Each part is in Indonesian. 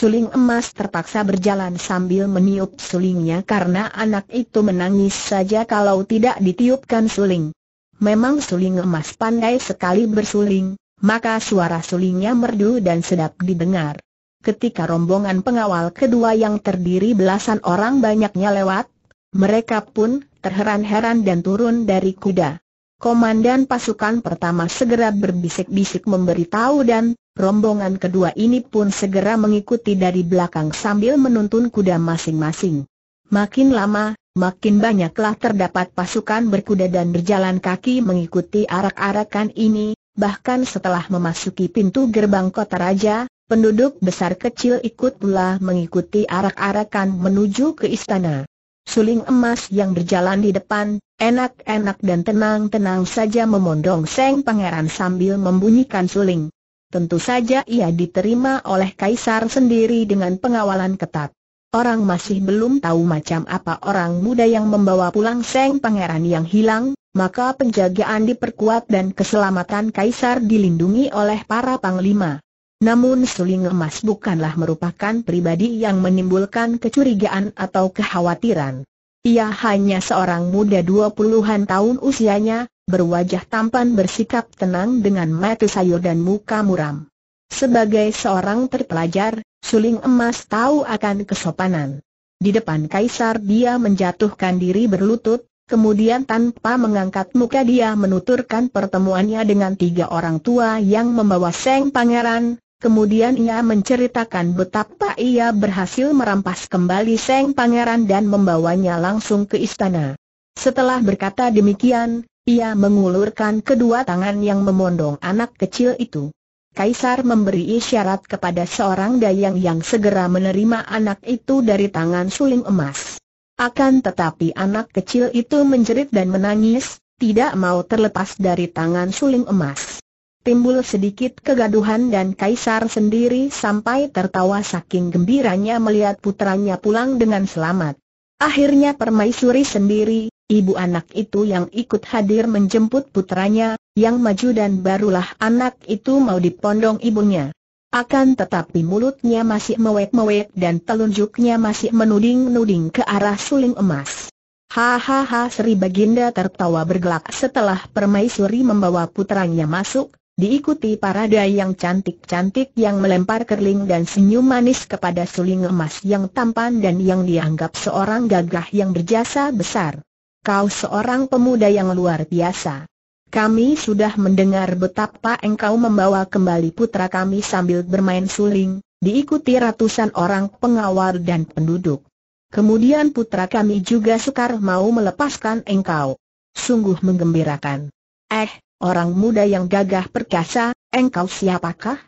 suling emas terpaksa berjalan sambil meniup sulingnya karena anak itu menangis saja kalau tidak ditiupkan suling. Memang suling emas pandai sekali bersuling, maka suara sulingnya merdu dan sedap didengar. Ketika rombongan pengawal kedua yang terdiri belasan orang banyaknya lewat, mereka pun terheran-heran dan turun dari kuda. Komandan pasukan pertama segera berbisik-bisik memberitahu dan rombongan kedua ini pun segera mengikuti dari belakang sambil menuntun kuda masing-masing. Makin lama, makin banyaklah terdapat pasukan berkuda dan berjalan kaki mengikuti arak-arakan ini, bahkan setelah memasuki pintu gerbang kota raja, penduduk besar kecil ikut pula mengikuti arak-arakan menuju ke istana. Suling emas yang berjalan di depan, enak-enak dan tenang-tenang saja memondong Seng Pangeran sambil membunyikan suling tentu saja ia diterima oleh Kaisar sendiri dengan pengawalan ketat. Orang masih belum tahu macam apa orang muda yang membawa pulang Seng Pangeran yang hilang, maka penjagaan diperkuat dan keselamatan Kaisar dilindungi oleh para panglima. Namun Suling Emas bukanlah merupakan pribadi yang menimbulkan kecurigaan atau kekhawatiran. Ia hanya seorang muda dua puluhan tahun usianya, berwajah tampan bersikap tenang dengan mata sayur dan muka muram. Sebagai seorang terpelajar, suling emas tahu akan kesopanan. Di depan kaisar dia menjatuhkan diri berlutut, kemudian tanpa mengangkat muka dia menuturkan pertemuannya dengan tiga orang tua yang membawa Seng Pangeran, Kemudian ia menceritakan betapa ia berhasil merampas kembali Seng Pangeran dan membawanya langsung ke istana. Setelah berkata demikian, ia mengulurkan kedua tangan yang memondong anak kecil itu. Kaisar memberi isyarat kepada seorang dayang yang segera menerima anak itu dari tangan suling emas. Akan tetapi anak kecil itu menjerit dan menangis, tidak mau terlepas dari tangan suling emas. Timbul sedikit kegaduhan dan Kaisar sendiri sampai tertawa saking gembiranya melihat putranya pulang dengan selamat. Akhirnya permaisuri sendiri, ibu anak itu yang ikut hadir menjemput putranya, yang maju dan barulah anak itu mau dipondong ibunya. Akan tetapi mulutnya masih mewek-mewek dan telunjuknya masih menuding-nuding ke arah suling emas. Hahaha Sri Baginda tertawa bergelak setelah permaisuri membawa putranya masuk, diikuti parada yang cantik-cantik yang melempar kerling dan senyum manis kepada suling emas yang tampan dan yang dianggap seorang gagah yang berjasa besar kau seorang pemuda yang luar biasa. Kami sudah mendengar betapa engkau membawa kembali putra kami sambil bermain suling, diikuti ratusan orang pengawal dan penduduk. Kemudian putra kami juga sukar mau melepaskan engkau. Sungguh menggembirakan. Eh, orang muda yang gagah perkasa, engkau siapakah?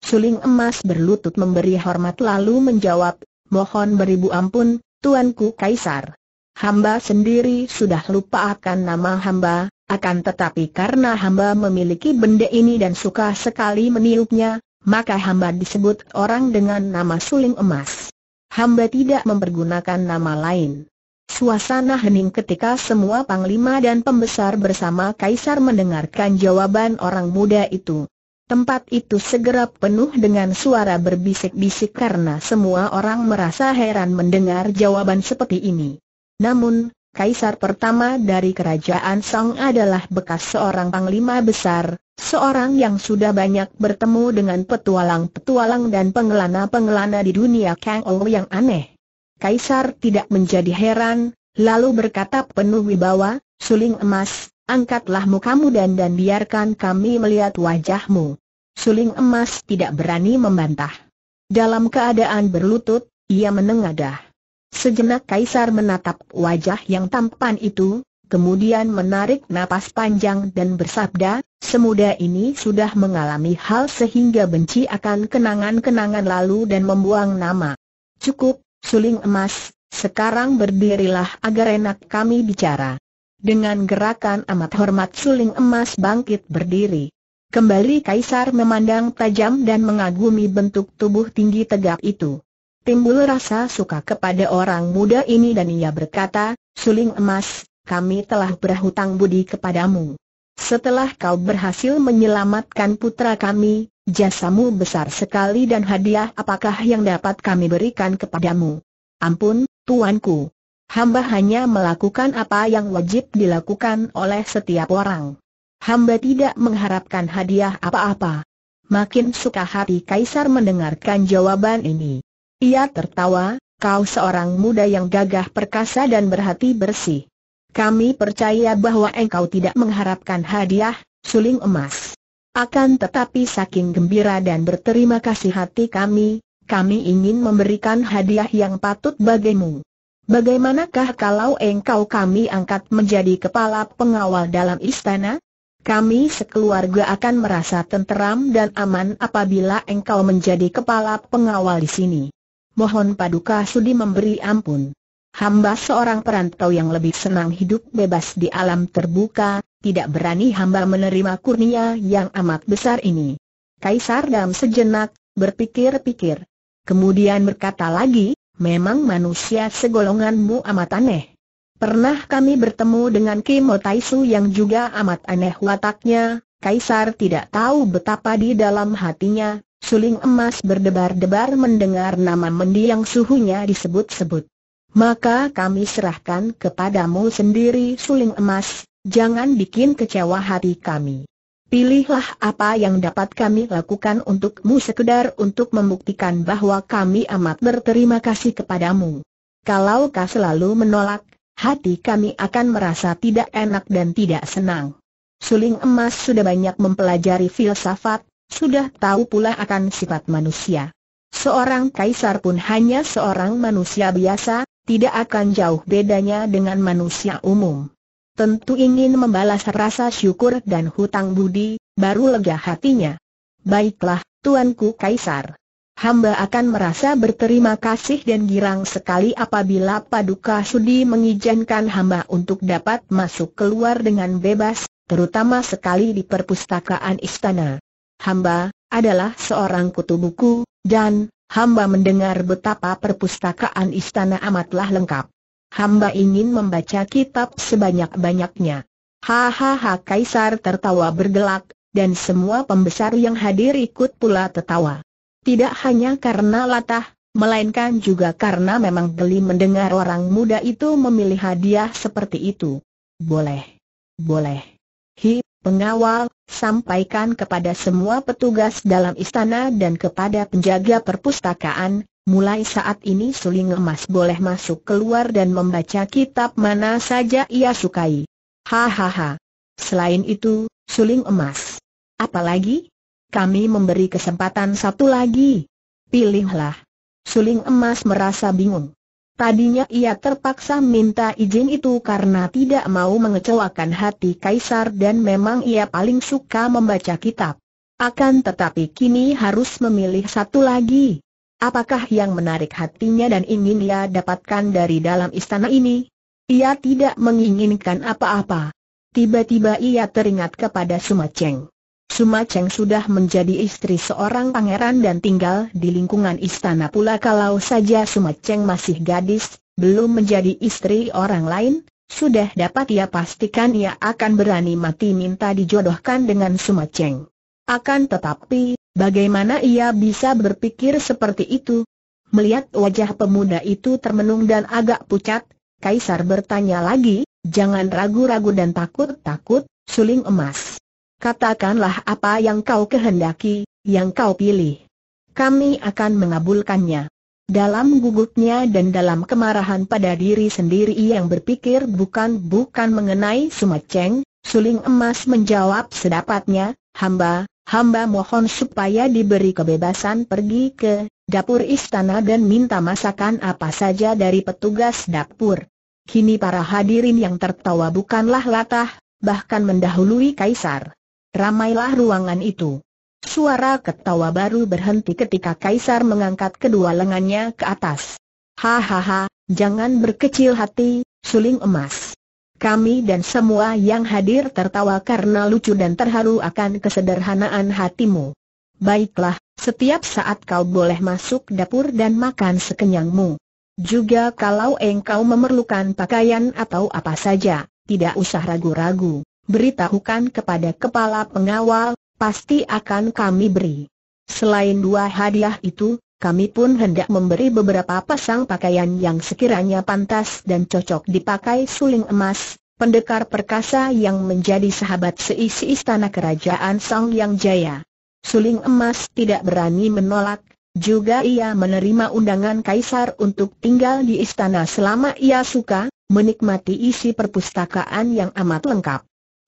Suling emas berlutut memberi hormat lalu menjawab, mohon beribu ampun, Tuanku Kaisar. Hamba sendiri sudah lupa akan nama hamba, akan tetapi karena hamba memiliki benda ini dan suka sekali meniupnya, maka hamba disebut orang dengan nama suling emas. Hamba tidak mempergunakan nama lain. Suasana hening ketika semua panglima dan pembesar bersama kaisar mendengarkan jawaban orang muda itu. Tempat itu segera penuh dengan suara berbisik-bisik karena semua orang merasa heran mendengar jawaban seperti ini. Namun, kaisar pertama dari kerajaan Song adalah bekas seorang panglima besar, seorang yang sudah banyak bertemu dengan petualang-petualang dan pengelana-pengelana di dunia Kang Ou yang aneh. Kaisar tidak menjadi heran, lalu berkata penuh wibawa, Suling emas, angkatlah mukamu dan dan biarkan kami melihat wajahmu. Suling emas tidak berani membantah. Dalam keadaan berlutut, ia menengadah. Sejenak Kaisar menatap wajah yang tampan itu, kemudian menarik napas panjang dan bersabda, semuda ini sudah mengalami hal sehingga benci akan kenangan-kenangan lalu dan membuang nama. Cukup, suling emas, sekarang berdirilah agar enak kami bicara. Dengan gerakan amat hormat suling emas bangkit berdiri. Kembali Kaisar memandang tajam dan mengagumi bentuk tubuh tinggi tegak itu timbul rasa suka kepada orang muda ini dan ia berkata, Suling emas, kami telah berhutang budi kepadamu. Setelah kau berhasil menyelamatkan putra kami, jasamu besar sekali dan hadiah apakah yang dapat kami berikan kepadamu? Ampun, tuanku. Hamba hanya melakukan apa yang wajib dilakukan oleh setiap orang. Hamba tidak mengharapkan hadiah apa-apa. Makin suka hati Kaisar mendengarkan jawaban ini. Ia tertawa, kau seorang muda yang gagah perkasa dan berhati bersih. Kami percaya bahwa engkau tidak mengharapkan hadiah, suling emas. Akan tetapi saking gembira dan berterima kasih hati kami, kami ingin memberikan hadiah yang patut bagimu. Bagaimanakah kalau engkau kami angkat menjadi kepala pengawal dalam istana? Kami sekeluarga akan merasa tenteram dan aman apabila engkau menjadi kepala pengawal di sini mohon paduka sudi memberi ampun. Hamba seorang perantau yang lebih senang hidup bebas di alam terbuka, tidak berani hamba menerima kurnia yang amat besar ini. Kaisar dalam sejenak, berpikir-pikir. Kemudian berkata lagi, memang manusia segolonganmu amat aneh. Pernah kami bertemu dengan Kimo Taisu yang juga amat aneh wataknya, Kaisar tidak tahu betapa di dalam hatinya, Suling emas berdebar-debar mendengar nama mendiang suhunya disebut-sebut. Maka kami serahkan kepadamu sendiri suling emas, jangan bikin kecewa hati kami. Pilihlah apa yang dapat kami lakukan untukmu sekedar untuk membuktikan bahwa kami amat berterima kasih kepadamu. Kalau kau selalu menolak, hati kami akan merasa tidak enak dan tidak senang. Suling emas sudah banyak mempelajari filsafat sudah tahu pula akan sifat manusia. Seorang kaisar pun hanya seorang manusia biasa, tidak akan jauh bedanya dengan manusia umum. Tentu ingin membalas rasa syukur dan hutang budi, baru lega hatinya. Baiklah, Tuanku Kaisar. Hamba akan merasa berterima kasih dan girang sekali apabila Paduka Sudi mengizinkan hamba untuk dapat masuk keluar dengan bebas, terutama sekali di perpustakaan istana hamba, adalah seorang kutu buku, dan, hamba mendengar betapa perpustakaan istana amatlah lengkap. Hamba ingin membaca kitab sebanyak-banyaknya. Hahaha Kaisar tertawa bergelak, dan semua pembesar yang hadir ikut pula tertawa. Tidak hanya karena latah, melainkan juga karena memang geli mendengar orang muda itu memilih hadiah seperti itu. Boleh. Boleh. Hi, pengawal, sampaikan kepada semua petugas dalam istana dan kepada penjaga perpustakaan, mulai saat ini suling emas boleh masuk keluar dan membaca kitab mana saja ia sukai. Hahaha. Selain itu, suling emas. Apalagi? Kami memberi kesempatan satu lagi. Pilihlah. Suling emas merasa bingung. Tadinya ia terpaksa minta izin itu karena tidak mau mengecewakan hati kaisar dan memang ia paling suka membaca kitab. Akan tetapi kini harus memilih satu lagi. Apakah yang menarik hatinya dan ingin ia dapatkan dari dalam istana ini? Ia tidak menginginkan apa-apa. Tiba-tiba ia teringat kepada Sumaceng. Suma Cheng sudah menjadi istri seorang pangeran dan tinggal di lingkungan istana pula kalau saja Suma Cheng masih gadis, belum menjadi istri orang lain, sudah dapat ia pastikan ia akan berani mati minta dijodohkan dengan Suma Cheng. Akan tetapi, bagaimana ia bisa berpikir seperti itu? Melihat wajah pemuda itu termenung dan agak pucat, Kaisar bertanya lagi, jangan ragu-ragu dan takut-takut, suling emas. Katakanlah apa yang kau kehendaki, yang kau pilih. Kami akan mengabulkannya. Dalam gugupnya dan dalam kemarahan pada diri sendiri yang berpikir bukan-bukan mengenai Sumaceng, Suling Emas menjawab sedapatnya, hamba, hamba mohon supaya diberi kebebasan pergi ke dapur istana dan minta masakan apa saja dari petugas dapur. Kini para hadirin yang tertawa bukanlah latah, bahkan mendahului kaisar. Ramailah ruangan itu. Suara ketawa baru berhenti ketika Kaisar mengangkat kedua lengannya ke atas. Hahaha, jangan berkecil hati, suling emas. Kami dan semua yang hadir tertawa karena lucu dan terharu akan kesederhanaan hatimu. Baiklah, setiap saat kau boleh masuk dapur dan makan sekenyangmu. Juga kalau engkau memerlukan pakaian atau apa saja, tidak usah ragu-ragu beritahukan kepada kepala pengawal, pasti akan kami beri. Selain dua hadiah itu, kami pun hendak memberi beberapa pasang pakaian yang sekiranya pantas dan cocok dipakai suling emas, pendekar perkasa yang menjadi sahabat seisi istana kerajaan Song Yang Jaya. Suling emas tidak berani menolak, juga ia menerima undangan kaisar untuk tinggal di istana selama ia suka, menikmati isi perpustakaan yang amat lengkap.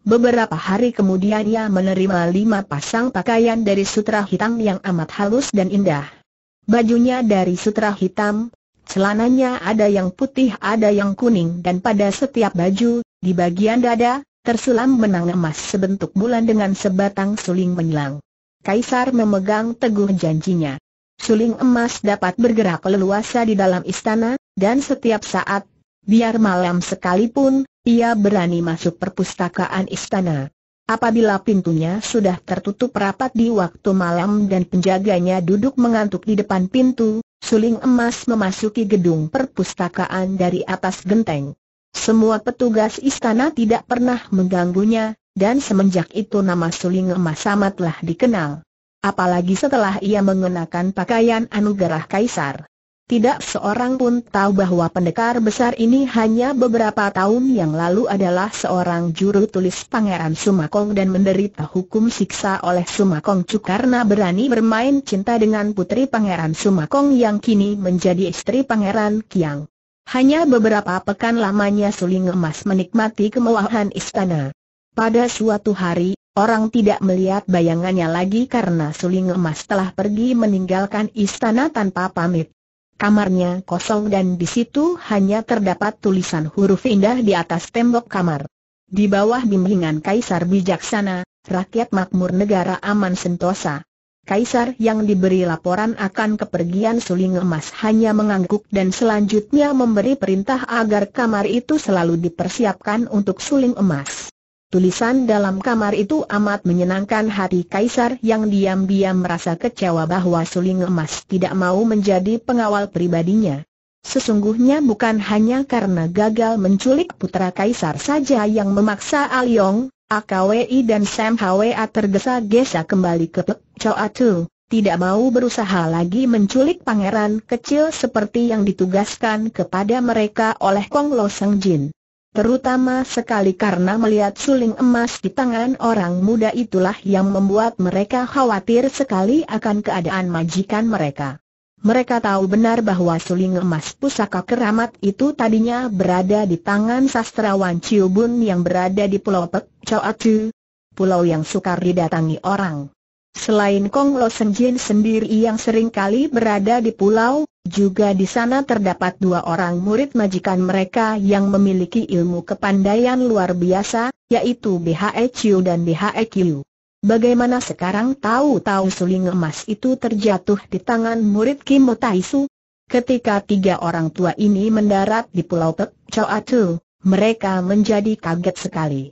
Beberapa hari kemudian ia menerima lima pasang pakaian dari sutra hitam yang amat halus dan indah. Bajunya dari sutra hitam, celananya ada yang putih ada yang kuning dan pada setiap baju, di bagian dada, tersulam benang emas sebentuk bulan dengan sebatang suling menyilang. Kaisar memegang teguh janjinya. Suling emas dapat bergerak leluasa di dalam istana, dan setiap saat, biar malam sekalipun, ia berani masuk perpustakaan istana. Apabila pintunya sudah tertutup rapat di waktu malam dan penjaganya duduk mengantuk di depan pintu, suling emas memasuki gedung perpustakaan dari atas genteng. Semua petugas istana tidak pernah mengganggunya, dan semenjak itu nama suling emas amatlah dikenal. Apalagi setelah ia mengenakan pakaian anugerah kaisar. Tidak seorang pun tahu bahwa pendekar besar ini hanya beberapa tahun yang lalu adalah seorang juru tulis Pangeran Sumakong dan menderita hukum siksa oleh Sumakong Chu karena berani bermain cinta dengan putri Pangeran Sumakong yang kini menjadi istri Pangeran Kiang. Hanya beberapa pekan lamanya Suling Emas menikmati kemewahan istana. Pada suatu hari, Orang tidak melihat bayangannya lagi karena suling emas telah pergi meninggalkan istana tanpa pamit. Kamarnya kosong dan di situ hanya terdapat tulisan huruf indah di atas tembok kamar. Di bawah bimbingan Kaisar Bijaksana, rakyat makmur negara aman sentosa. Kaisar yang diberi laporan akan kepergian suling emas hanya mengangguk dan selanjutnya memberi perintah agar kamar itu selalu dipersiapkan untuk suling emas. Tulisan dalam kamar itu amat menyenangkan hati Kaisar yang diam-diam merasa kecewa bahwa Suling Emas tidak mau menjadi pengawal pribadinya. Sesungguhnya bukan hanya karena gagal menculik putra Kaisar saja yang memaksa Aliong, AKWI dan Sam HWA tergesa-gesa kembali ke Pek Choa tidak mau berusaha lagi menculik pangeran kecil seperti yang ditugaskan kepada mereka oleh Kong Lo Sang Jin. Terutama sekali karena melihat suling emas di tangan orang muda itulah yang membuat mereka khawatir sekali akan keadaan majikan mereka. Mereka tahu benar bahwa suling emas pusaka keramat itu tadinya berada di tangan sastrawan Bun yang berada di Pulau Pek, Choatu, pulau yang sukar didatangi orang. Selain Kong Lo Jin sendiri yang sering kali berada di pulau, juga di sana terdapat dua orang murid majikan mereka yang memiliki ilmu kepandaian luar biasa, yaitu BHE Chiu dan BHE Kiu. Bagaimana sekarang tahu-tahu suling emas itu terjatuh di tangan murid Kim Taisu? Ketika tiga orang tua ini mendarat di pulau Pek Choa mereka menjadi kaget sekali.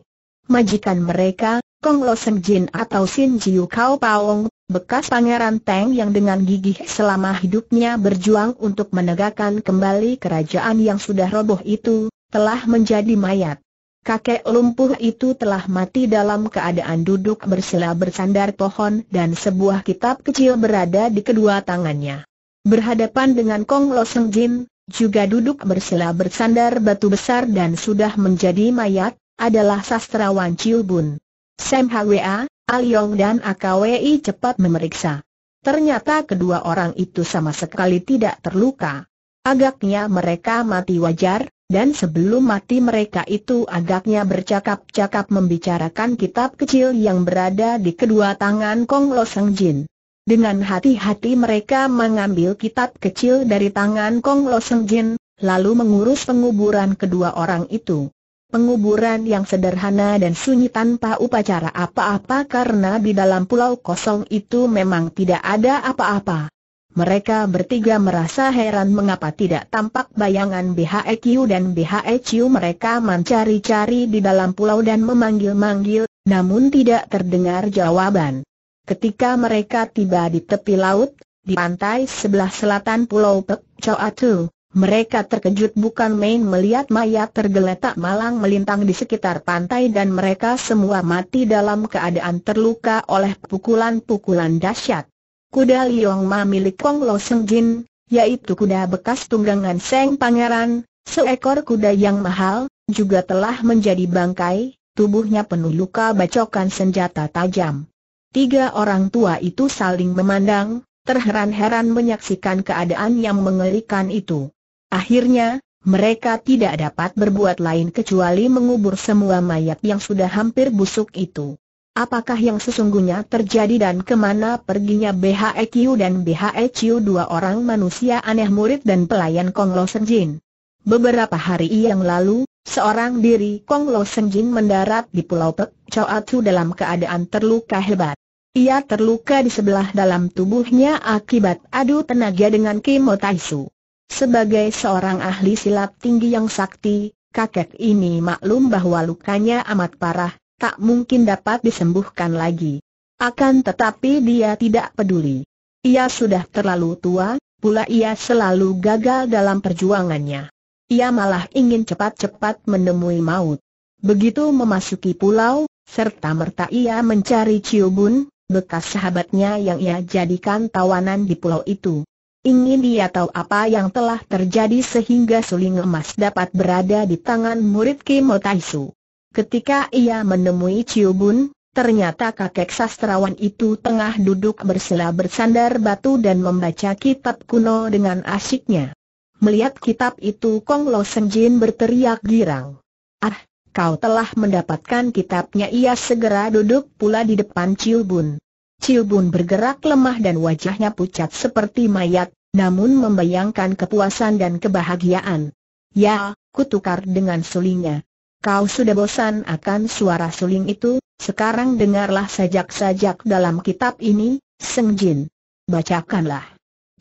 Majikan mereka, Kong Lo Seng Jin atau Sin Jiu Kau Paong, bekas pangeran Teng yang dengan gigih selama hidupnya berjuang untuk menegakkan kembali kerajaan yang sudah roboh itu, telah menjadi mayat. Kakek lumpuh itu telah mati dalam keadaan duduk bersila bersandar pohon dan sebuah kitab kecil berada di kedua tangannya. Berhadapan dengan Kong Lo Seng Jin, juga duduk bersila bersandar batu besar dan sudah menjadi mayat, adalah sastrawan Chiu Bun. Sam Hwa, Aliong ah dan AKWI cepat memeriksa. Ternyata kedua orang itu sama sekali tidak terluka. Agaknya mereka mati wajar, dan sebelum mati mereka itu agaknya bercakap-cakap membicarakan kitab kecil yang berada di kedua tangan Kong Lo Seng Jin. Dengan hati-hati mereka mengambil kitab kecil dari tangan Kong Lo Seng Jin, lalu mengurus penguburan kedua orang itu penguburan yang sederhana dan sunyi tanpa upacara apa-apa karena di dalam pulau kosong itu memang tidak ada apa-apa. Mereka bertiga merasa heran mengapa tidak tampak bayangan BHEQ dan BHEQ mereka mencari-cari di dalam pulau dan memanggil-manggil, namun tidak terdengar jawaban. Ketika mereka tiba di tepi laut, di pantai sebelah selatan pulau Pek Choatu, mereka terkejut bukan main melihat mayat tergeletak malang melintang di sekitar pantai dan mereka semua mati dalam keadaan terluka oleh pukulan-pukulan dahsyat. Kuda Liong Ma milik Kong Lo Seng Jin, yaitu kuda bekas tunggangan Seng Pangeran, seekor kuda yang mahal, juga telah menjadi bangkai, tubuhnya penuh luka bacokan senjata tajam. Tiga orang tua itu saling memandang, terheran-heran menyaksikan keadaan yang mengerikan itu. Akhirnya, mereka tidak dapat berbuat lain kecuali mengubur semua mayat yang sudah hampir busuk itu. Apakah yang sesungguhnya terjadi dan kemana perginya BHEQ dan BHEQ dua orang manusia aneh murid dan pelayan Kong Lo Jin? Beberapa hari yang lalu, seorang diri Kong Lo Jin mendarat di Pulau Pek Choatu dalam keadaan terluka hebat. Ia terluka di sebelah dalam tubuhnya akibat adu tenaga dengan kemotaisu. Sebagai seorang ahli silat tinggi yang sakti, kakek ini maklum bahwa lukanya amat parah, tak mungkin dapat disembuhkan lagi. Akan tetapi dia tidak peduli. Ia sudah terlalu tua, pula ia selalu gagal dalam perjuangannya. Ia malah ingin cepat-cepat menemui maut. Begitu memasuki pulau, serta merta ia mencari Ciobun, bekas sahabatnya yang ia jadikan tawanan di pulau itu. Ingin dia tahu apa yang telah terjadi sehingga suling emas dapat berada di tangan murid Kim Taisu. Ketika ia menemui Chiu Bun, ternyata kakek sastrawan itu tengah duduk bersila bersandar batu dan membaca kitab kuno dengan asyiknya. Melihat kitab itu Kong Lo Senjin berteriak girang. Ah, kau telah mendapatkan kitabnya ia segera duduk pula di depan Chiu Bun. Cibun bergerak lemah dan wajahnya pucat seperti mayat, namun membayangkan kepuasan dan kebahagiaan. Ya, kutukar dengan sulingnya. Kau sudah bosan akan suara suling itu, sekarang dengarlah sajak-sajak dalam kitab ini, Seng Jin. Bacakanlah.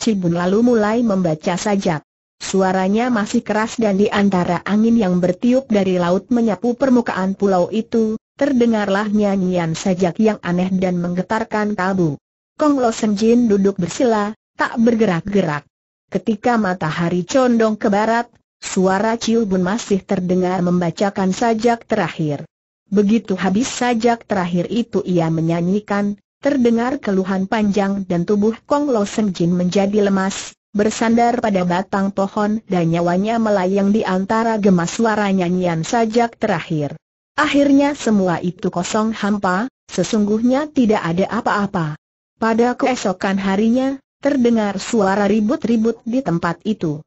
Cibun lalu mulai membaca sajak. Suaranya masih keras dan di antara angin yang bertiup dari laut menyapu permukaan pulau itu, terdengarlah nyanyian sajak yang aneh dan menggetarkan kalbu. Kong Lo Senjin duduk bersila, tak bergerak-gerak. Ketika matahari condong ke barat, suara Ciu Bun masih terdengar membacakan sajak terakhir. Begitu habis sajak terakhir itu ia menyanyikan, terdengar keluhan panjang dan tubuh Kong Lo Senjin menjadi lemas, bersandar pada batang pohon dan nyawanya melayang di antara gemas suara nyanyian sajak terakhir. Akhirnya semua itu kosong hampa, sesungguhnya tidak ada apa-apa. Pada keesokan harinya, terdengar suara ribut-ribut di tempat itu.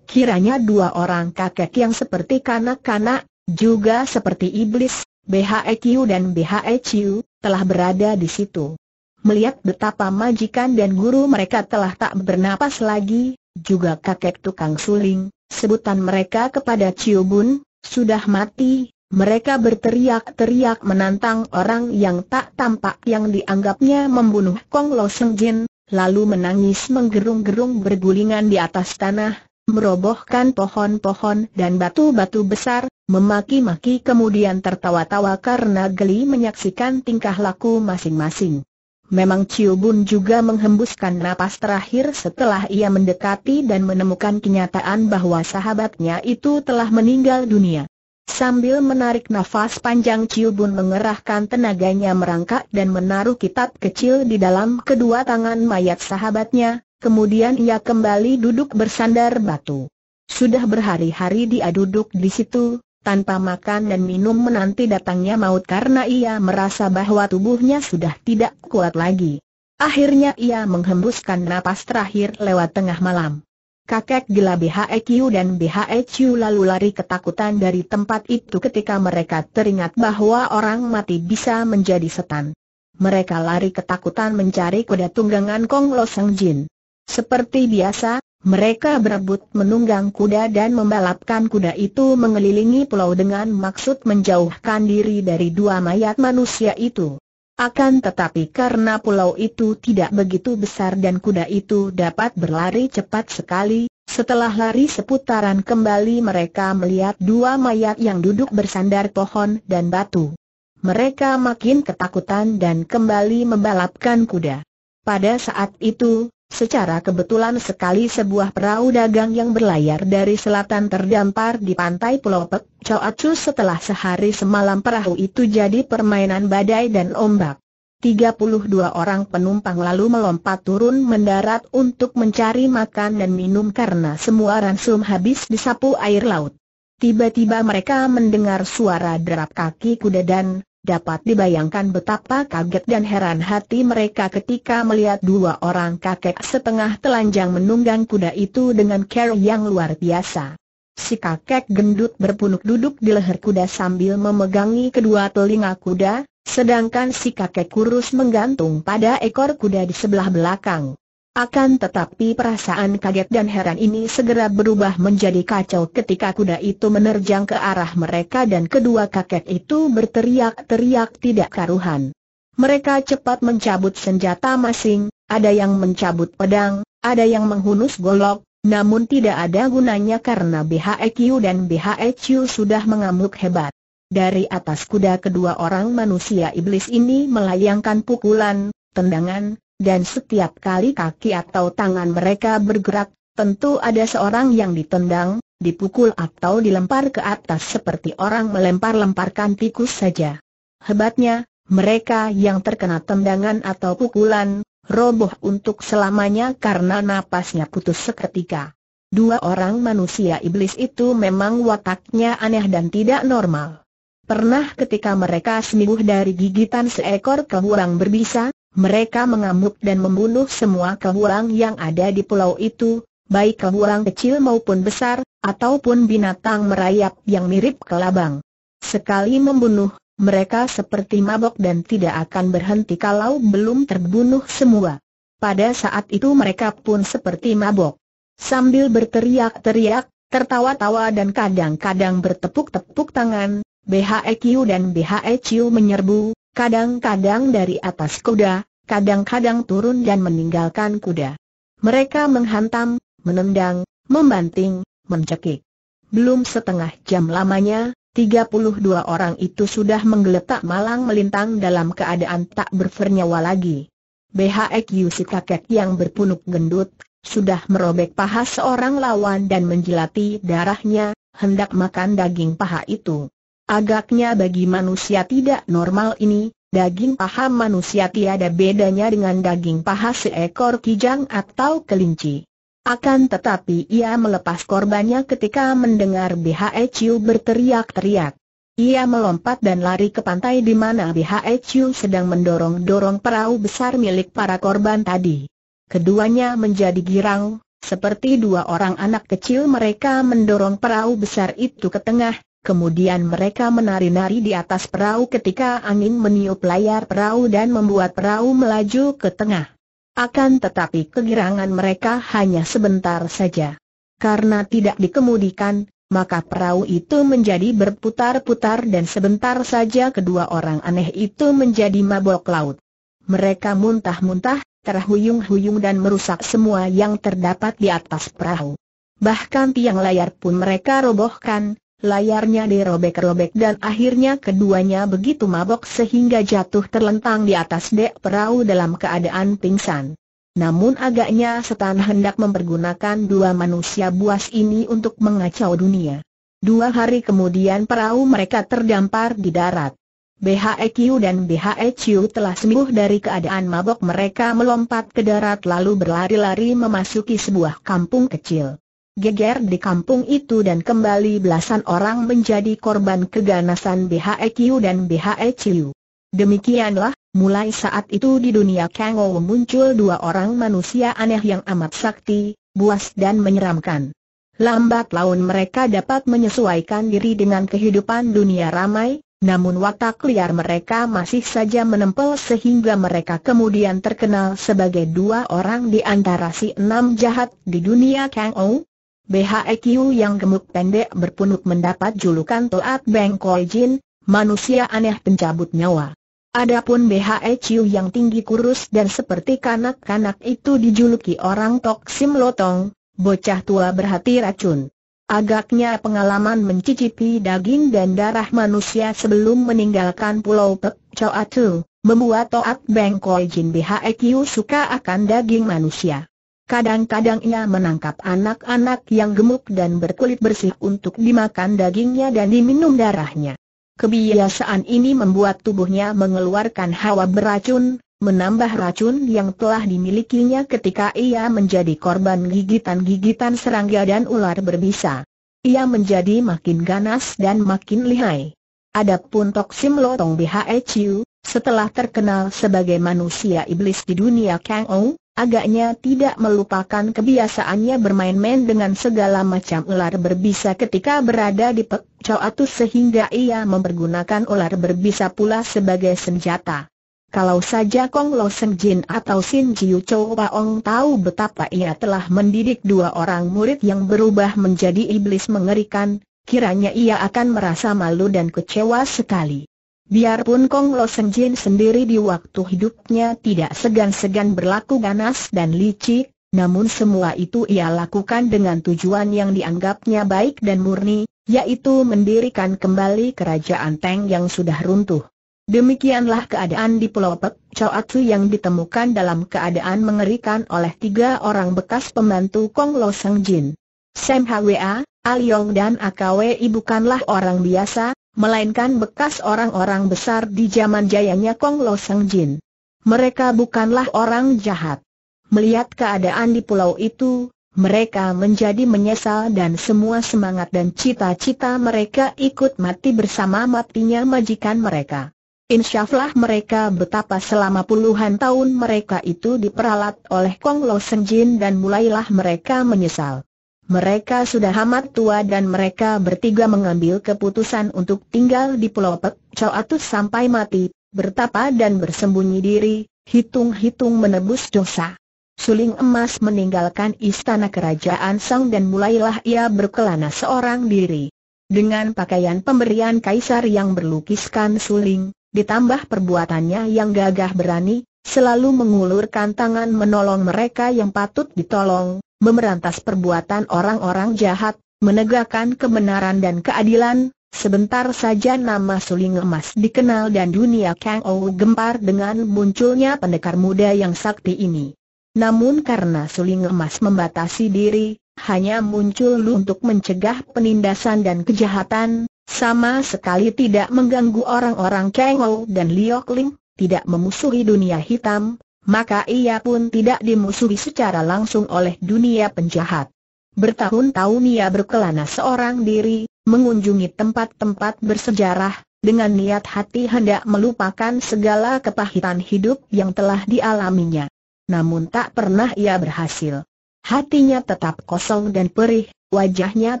Kiranya dua orang kakek yang seperti kanak-kanak, juga seperti iblis, BHEQ dan BHEQ, telah berada di situ. Melihat betapa majikan dan guru mereka telah tak bernapas lagi, juga kakek tukang suling, sebutan mereka kepada Ciu Bun, sudah mati, mereka berteriak-teriak menantang orang yang tak tampak yang dianggapnya membunuh Kong Lo Seng Jin, lalu menangis menggerung-gerung bergulingan di atas tanah, merobohkan pohon-pohon dan batu-batu besar, memaki-maki kemudian tertawa-tawa karena geli menyaksikan tingkah laku masing-masing. Memang Chiu Bun juga menghembuskan napas terakhir setelah ia mendekati dan menemukan kenyataan bahwa sahabatnya itu telah meninggal dunia. Sambil menarik nafas panjang Ciu Bun mengerahkan tenaganya merangkak dan menaruh kitab kecil di dalam kedua tangan mayat sahabatnya, kemudian ia kembali duduk bersandar batu. Sudah berhari-hari dia duduk di situ, tanpa makan dan minum menanti datangnya maut karena ia merasa bahwa tubuhnya sudah tidak kuat lagi. Akhirnya ia menghembuskan napas terakhir lewat tengah malam. Kakek gila BHEQ dan BHEQ lalu lari ketakutan dari tempat itu ketika mereka teringat bahwa orang mati bisa menjadi setan. Mereka lari ketakutan mencari kuda tunggangan Kong Lo Jin. Seperti biasa, mereka berebut menunggang kuda dan membalapkan kuda itu mengelilingi pulau dengan maksud menjauhkan diri dari dua mayat manusia itu. Akan tetapi karena pulau itu tidak begitu besar dan kuda itu dapat berlari cepat sekali, setelah lari seputaran kembali mereka melihat dua mayat yang duduk bersandar pohon dan batu. Mereka makin ketakutan dan kembali membalapkan kuda. Pada saat itu, Secara kebetulan sekali sebuah perahu dagang yang berlayar dari selatan terdampar di pantai Pulau Pek, Coacu setelah sehari semalam perahu itu jadi permainan badai dan ombak. 32 orang penumpang lalu melompat turun mendarat untuk mencari makan dan minum karena semua ransum habis disapu air laut. Tiba-tiba mereka mendengar suara derap kaki kuda dan, Dapat dibayangkan betapa kaget dan heran hati mereka ketika melihat dua orang kakek setengah telanjang menunggang kuda itu dengan care yang luar biasa. Si kakek gendut berpunuk duduk di leher kuda sambil memegangi kedua telinga kuda, sedangkan si kakek kurus menggantung pada ekor kuda di sebelah belakang. Akan tetapi perasaan kaget dan heran ini segera berubah menjadi kacau ketika kuda itu menerjang ke arah mereka dan kedua kakek itu berteriak-teriak tidak karuhan. Mereka cepat mencabut senjata masing, ada yang mencabut pedang, ada yang menghunus golok, namun tidak ada gunanya karena BHEQ dan BHEQ sudah mengamuk hebat. Dari atas kuda kedua orang manusia iblis ini melayangkan pukulan, tendangan, dan setiap kali kaki atau tangan mereka bergerak, tentu ada seorang yang ditendang, dipukul atau dilempar ke atas seperti orang melempar-lemparkan tikus saja. Hebatnya, mereka yang terkena tendangan atau pukulan, roboh untuk selamanya karena napasnya putus seketika. Dua orang manusia iblis itu memang wataknya aneh dan tidak normal. Pernah ketika mereka sembuh dari gigitan seekor kebuang berbisa, mereka mengamuk dan membunuh semua kehuang yang ada di pulau itu, baik kehuang kecil maupun besar, ataupun binatang merayap yang mirip kelabang. Sekali membunuh, mereka seperti mabok dan tidak akan berhenti kalau belum terbunuh semua. Pada saat itu mereka pun seperti mabok. Sambil berteriak-teriak, tertawa-tawa dan kadang-kadang bertepuk-tepuk tangan, BHEQ dan BHEQ menyerbu, kadang-kadang dari atas kuda, kadang-kadang turun dan meninggalkan kuda. Mereka menghantam, menendang, membanting, mencekik. Belum setengah jam lamanya, 32 orang itu sudah menggeletak malang melintang dalam keadaan tak bernyawa lagi. BHEQ si kakek yang berpunuk gendut, sudah merobek paha seorang lawan dan menjilati darahnya, hendak makan daging paha itu. Agaknya bagi manusia tidak normal ini, daging paha manusia tiada bedanya dengan daging paha seekor kijang atau kelinci. Akan tetapi ia melepas korbannya ketika mendengar BHE Chiu berteriak-teriak. Ia melompat dan lari ke pantai di mana BHE Chiu sedang mendorong-dorong perahu besar milik para korban tadi. Keduanya menjadi girang, seperti dua orang anak kecil mereka mendorong perahu besar itu ke tengah, Kemudian mereka menari-nari di atas perahu ketika angin meniup layar perahu dan membuat perahu melaju ke tengah. Akan tetapi kegirangan mereka hanya sebentar saja. Karena tidak dikemudikan, maka perahu itu menjadi berputar-putar dan sebentar saja kedua orang aneh itu menjadi mabok laut. Mereka muntah-muntah, terhuyung-huyung dan merusak semua yang terdapat di atas perahu. Bahkan tiang layar pun mereka robohkan, layarnya dirobek-robek dan akhirnya keduanya begitu mabok sehingga jatuh terlentang di atas dek perahu dalam keadaan pingsan. Namun agaknya setan hendak mempergunakan dua manusia buas ini untuk mengacau dunia. Dua hari kemudian perahu mereka terdampar di darat. BHEQ dan BHEQ telah sembuh dari keadaan mabok mereka melompat ke darat lalu berlari-lari memasuki sebuah kampung kecil geger di kampung itu dan kembali belasan orang menjadi korban keganasan BHEQ dan BHEQ. Demikianlah, mulai saat itu di dunia Kango muncul dua orang manusia aneh yang amat sakti, buas dan menyeramkan. Lambat laun mereka dapat menyesuaikan diri dengan kehidupan dunia ramai, namun watak liar mereka masih saja menempel sehingga mereka kemudian terkenal sebagai dua orang di antara si enam jahat di dunia Kang Ou, BHEQ yang gemuk pendek berpunuk mendapat julukan Toat Beng Koi Jin, manusia aneh pencabut nyawa. Adapun BHEQ yang tinggi kurus dan seperti kanak-kanak itu dijuluki orang Tok Lotong, bocah tua berhati racun. Agaknya pengalaman mencicipi daging dan darah manusia sebelum meninggalkan Pulau Pek Choatu, membuat Toat Beng Koi Jin BHEQ suka akan daging manusia. Kadang-kadang ia menangkap anak-anak yang gemuk dan berkulit bersih untuk dimakan dagingnya dan diminum darahnya. Kebiasaan ini membuat tubuhnya mengeluarkan hawa beracun, menambah racun yang telah dimilikinya ketika ia menjadi korban gigitan-gigitan serangga dan ular berbisa. Ia menjadi makin ganas dan makin lihai. Adapun Toksim Lotong BHE Chiu, setelah terkenal sebagai manusia iblis di dunia Kang Ou, Agaknya tidak melupakan kebiasaannya bermain-main dengan segala macam ular berbisa ketika berada di Pek atau sehingga ia mempergunakan ular berbisa pula sebagai senjata. Kalau saja Kong Lo Seng Jin atau Sin Jiu Chou Ong tahu betapa ia telah mendidik dua orang murid yang berubah menjadi iblis mengerikan, kiranya ia akan merasa malu dan kecewa sekali. Biarpun Kong Lo Jin sendiri di waktu hidupnya tidak segan-segan berlaku ganas dan licik, namun semua itu ia lakukan dengan tujuan yang dianggapnya baik dan murni, yaitu mendirikan kembali kerajaan Teng yang sudah runtuh. Demikianlah keadaan di Pulau Pek Atsu yang ditemukan dalam keadaan mengerikan oleh tiga orang bekas pembantu Kong Lo Jin, Sam Hwa, Aliong dan AKWI bukanlah orang biasa, melainkan bekas orang-orang besar di zaman jayanya Kong Lo Seng Jin. Mereka bukanlah orang jahat. Melihat keadaan di pulau itu, mereka menjadi menyesal dan semua semangat dan cita-cita mereka ikut mati bersama matinya majikan mereka. Insyaflah mereka betapa selama puluhan tahun mereka itu diperalat oleh Kong Lo Jin dan mulailah mereka menyesal. Mereka sudah amat tua dan mereka bertiga mengambil keputusan untuk tinggal di Pulau Pek Coatus sampai mati, bertapa dan bersembunyi diri, hitung-hitung menebus dosa. Suling emas meninggalkan istana kerajaan Sang dan mulailah ia berkelana seorang diri. Dengan pakaian pemberian kaisar yang berlukiskan suling, ditambah perbuatannya yang gagah berani, selalu mengulurkan tangan menolong mereka yang patut ditolong, memerantas perbuatan orang-orang jahat, menegakkan kebenaran dan keadilan, Sebentar saja nama Suling Emas dikenal dan dunia Kang Ou gempar dengan munculnya pendekar muda yang sakti ini. Namun karena Suling Emas membatasi diri, hanya muncul untuk mencegah penindasan dan kejahatan, sama sekali tidak mengganggu orang-orang Kang Ou dan Liok Ling, tidak memusuhi dunia hitam, maka ia pun tidak dimusuhi secara langsung oleh dunia penjahat. Bertahun-tahun ia berkelana seorang diri, mengunjungi tempat-tempat bersejarah, dengan niat hati hendak melupakan segala kepahitan hidup yang telah dialaminya. Namun tak pernah ia berhasil. Hatinya tetap kosong dan perih, wajahnya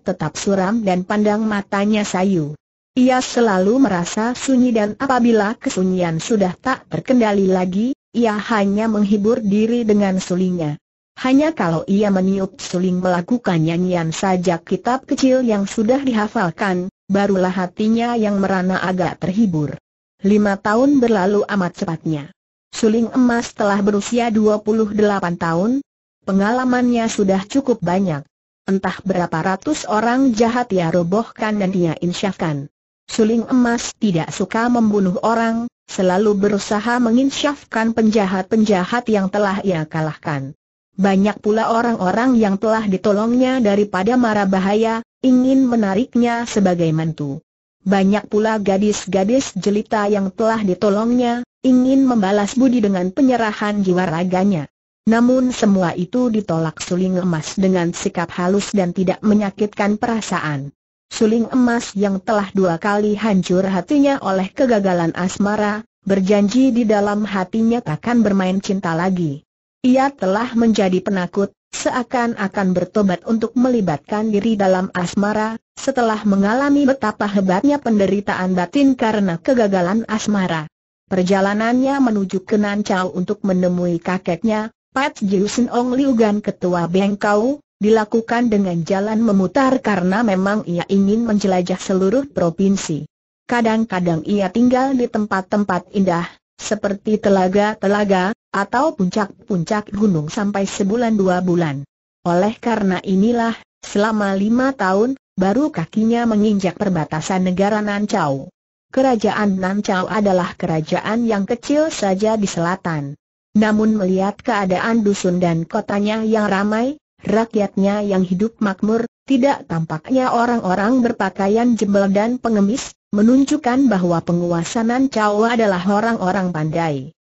tetap suram dan pandang matanya sayu. Ia selalu merasa sunyi dan apabila kesunyian sudah tak terkendali lagi, ia hanya menghibur diri dengan sulingnya. Hanya kalau ia meniup suling melakukan nyanyian sajak kitab kecil yang sudah dihafalkan, barulah hatinya yang merana agak terhibur. Lima tahun berlalu amat cepatnya. Suling emas telah berusia 28 tahun, pengalamannya sudah cukup banyak. Entah berapa ratus orang jahat ia robohkan dan dia insyafkan. Suling emas tidak suka membunuh orang, selalu berusaha menginsyafkan penjahat-penjahat yang telah ia kalahkan. Banyak pula orang-orang yang telah ditolongnya daripada mara bahaya, ingin menariknya sebagai mantu. Banyak pula gadis-gadis jelita yang telah ditolongnya, ingin membalas budi dengan penyerahan jiwa raganya. Namun semua itu ditolak suling emas dengan sikap halus dan tidak menyakitkan perasaan. Suling emas yang telah dua kali hancur hatinya oleh kegagalan asmara, berjanji di dalam hatinya takkan bermain cinta lagi. Ia telah menjadi penakut, seakan-akan bertobat untuk melibatkan diri dalam asmara, setelah mengalami betapa hebatnya penderitaan batin karena kegagalan asmara. Perjalanannya menuju ke Nancau untuk menemui kakeknya, Pat Jiusen Ong Liugan Ketua Bengkau, dilakukan dengan jalan memutar karena memang ia ingin menjelajah seluruh provinsi. Kadang-kadang ia tinggal di tempat-tempat indah, seperti telaga-telaga, atau puncak-puncak gunung sampai sebulan dua bulan. Oleh karena inilah, selama lima tahun, baru kakinya menginjak perbatasan negara Nancau. Kerajaan Nancau adalah kerajaan yang kecil saja di selatan. Namun melihat keadaan dusun dan kotanya yang ramai, rakyatnya yang hidup makmur, tidak tampaknya orang-orang berpakaian jembel dan pengemis, menunjukkan bahwa penguasa Nancau adalah orang-orang pandai.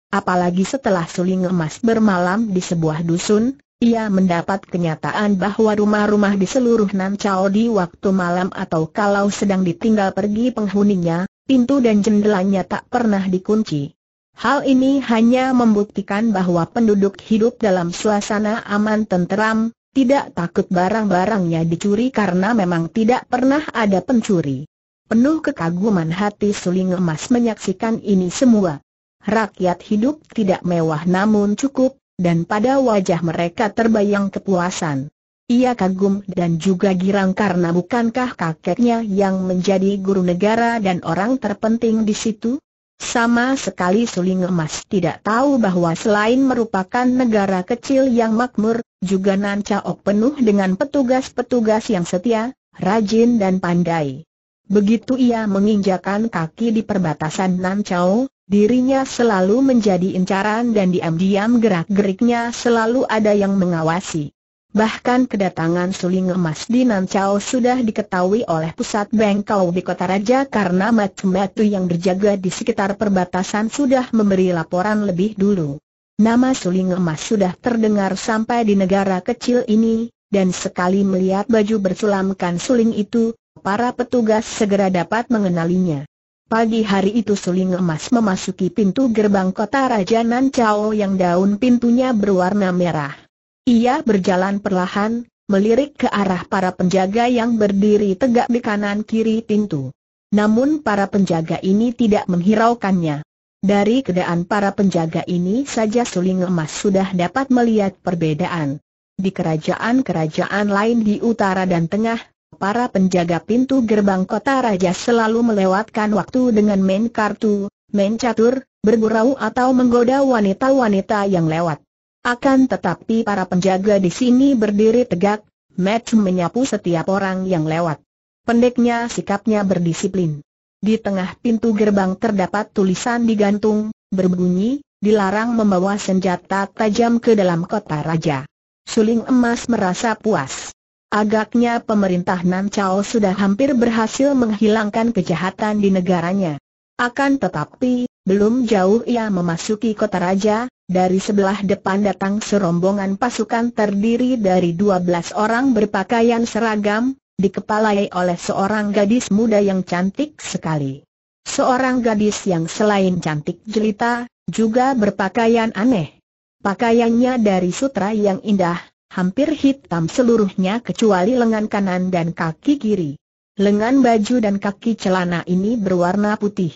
Apalagi setelah suling emas bermalam di sebuah dusun, ia mendapat kenyataan bahwa rumah-rumah di seluruh nan Chao di waktu malam atau kalau sedang ditinggal pergi penghuninya, pintu dan jendelanya tak pernah dikunci. Hal ini hanya membuktikan bahwa penduduk hidup dalam suasana aman tenteram, tidak takut barang-barangnya dicuri karena memang tidak pernah ada pencuri. Penuh kekaguman hati Suling Emas menyaksikan ini semua. Rakyat hidup tidak mewah namun cukup, dan pada wajah mereka terbayang kepuasan. Ia kagum dan juga girang karena bukankah kakeknya yang menjadi guru negara dan orang terpenting di situ? Sama sekali Suling Emas tidak tahu bahwa selain merupakan negara kecil yang makmur, juga Nancaok penuh dengan petugas-petugas yang setia, rajin dan pandai. Begitu ia menginjakan kaki di perbatasan Nancao, dirinya selalu menjadi incaran dan diam-diam gerak-geriknya selalu ada yang mengawasi. Bahkan kedatangan suling emas di Nanchao sudah diketahui oleh pusat bengkau di kota raja karena matu-matu yang berjaga di sekitar perbatasan sudah memberi laporan lebih dulu. Nama suling emas sudah terdengar sampai di negara kecil ini, dan sekali melihat baju bersulamkan suling itu, para petugas segera dapat mengenalinya. Pagi hari itu suling emas memasuki pintu gerbang kota Raja Nancao yang daun pintunya berwarna merah. Ia berjalan perlahan, melirik ke arah para penjaga yang berdiri tegak di kanan kiri pintu. Namun para penjaga ini tidak menghiraukannya. Dari kedaan para penjaga ini saja suling emas sudah dapat melihat perbedaan. Di kerajaan-kerajaan lain di utara dan tengah, para penjaga pintu gerbang kota raja selalu melewatkan waktu dengan main kartu, main catur, bergurau atau menggoda wanita-wanita yang lewat. Akan tetapi para penjaga di sini berdiri tegak, Matt menyapu setiap orang yang lewat. Pendeknya sikapnya berdisiplin. Di tengah pintu gerbang terdapat tulisan digantung, berbunyi, dilarang membawa senjata tajam ke dalam kota raja. Suling emas merasa puas. Agaknya pemerintah Nancao sudah hampir berhasil menghilangkan kejahatan di negaranya. Akan tetapi, belum jauh ia memasuki kota raja, dari sebelah depan datang serombongan pasukan terdiri dari dua belas orang berpakaian seragam, dikepalai oleh seorang gadis muda yang cantik sekali. Seorang gadis yang selain cantik jelita, juga berpakaian aneh. Pakaiannya dari sutra yang indah, hampir hitam seluruhnya kecuali lengan kanan dan kaki kiri. Lengan baju dan kaki celana ini berwarna putih.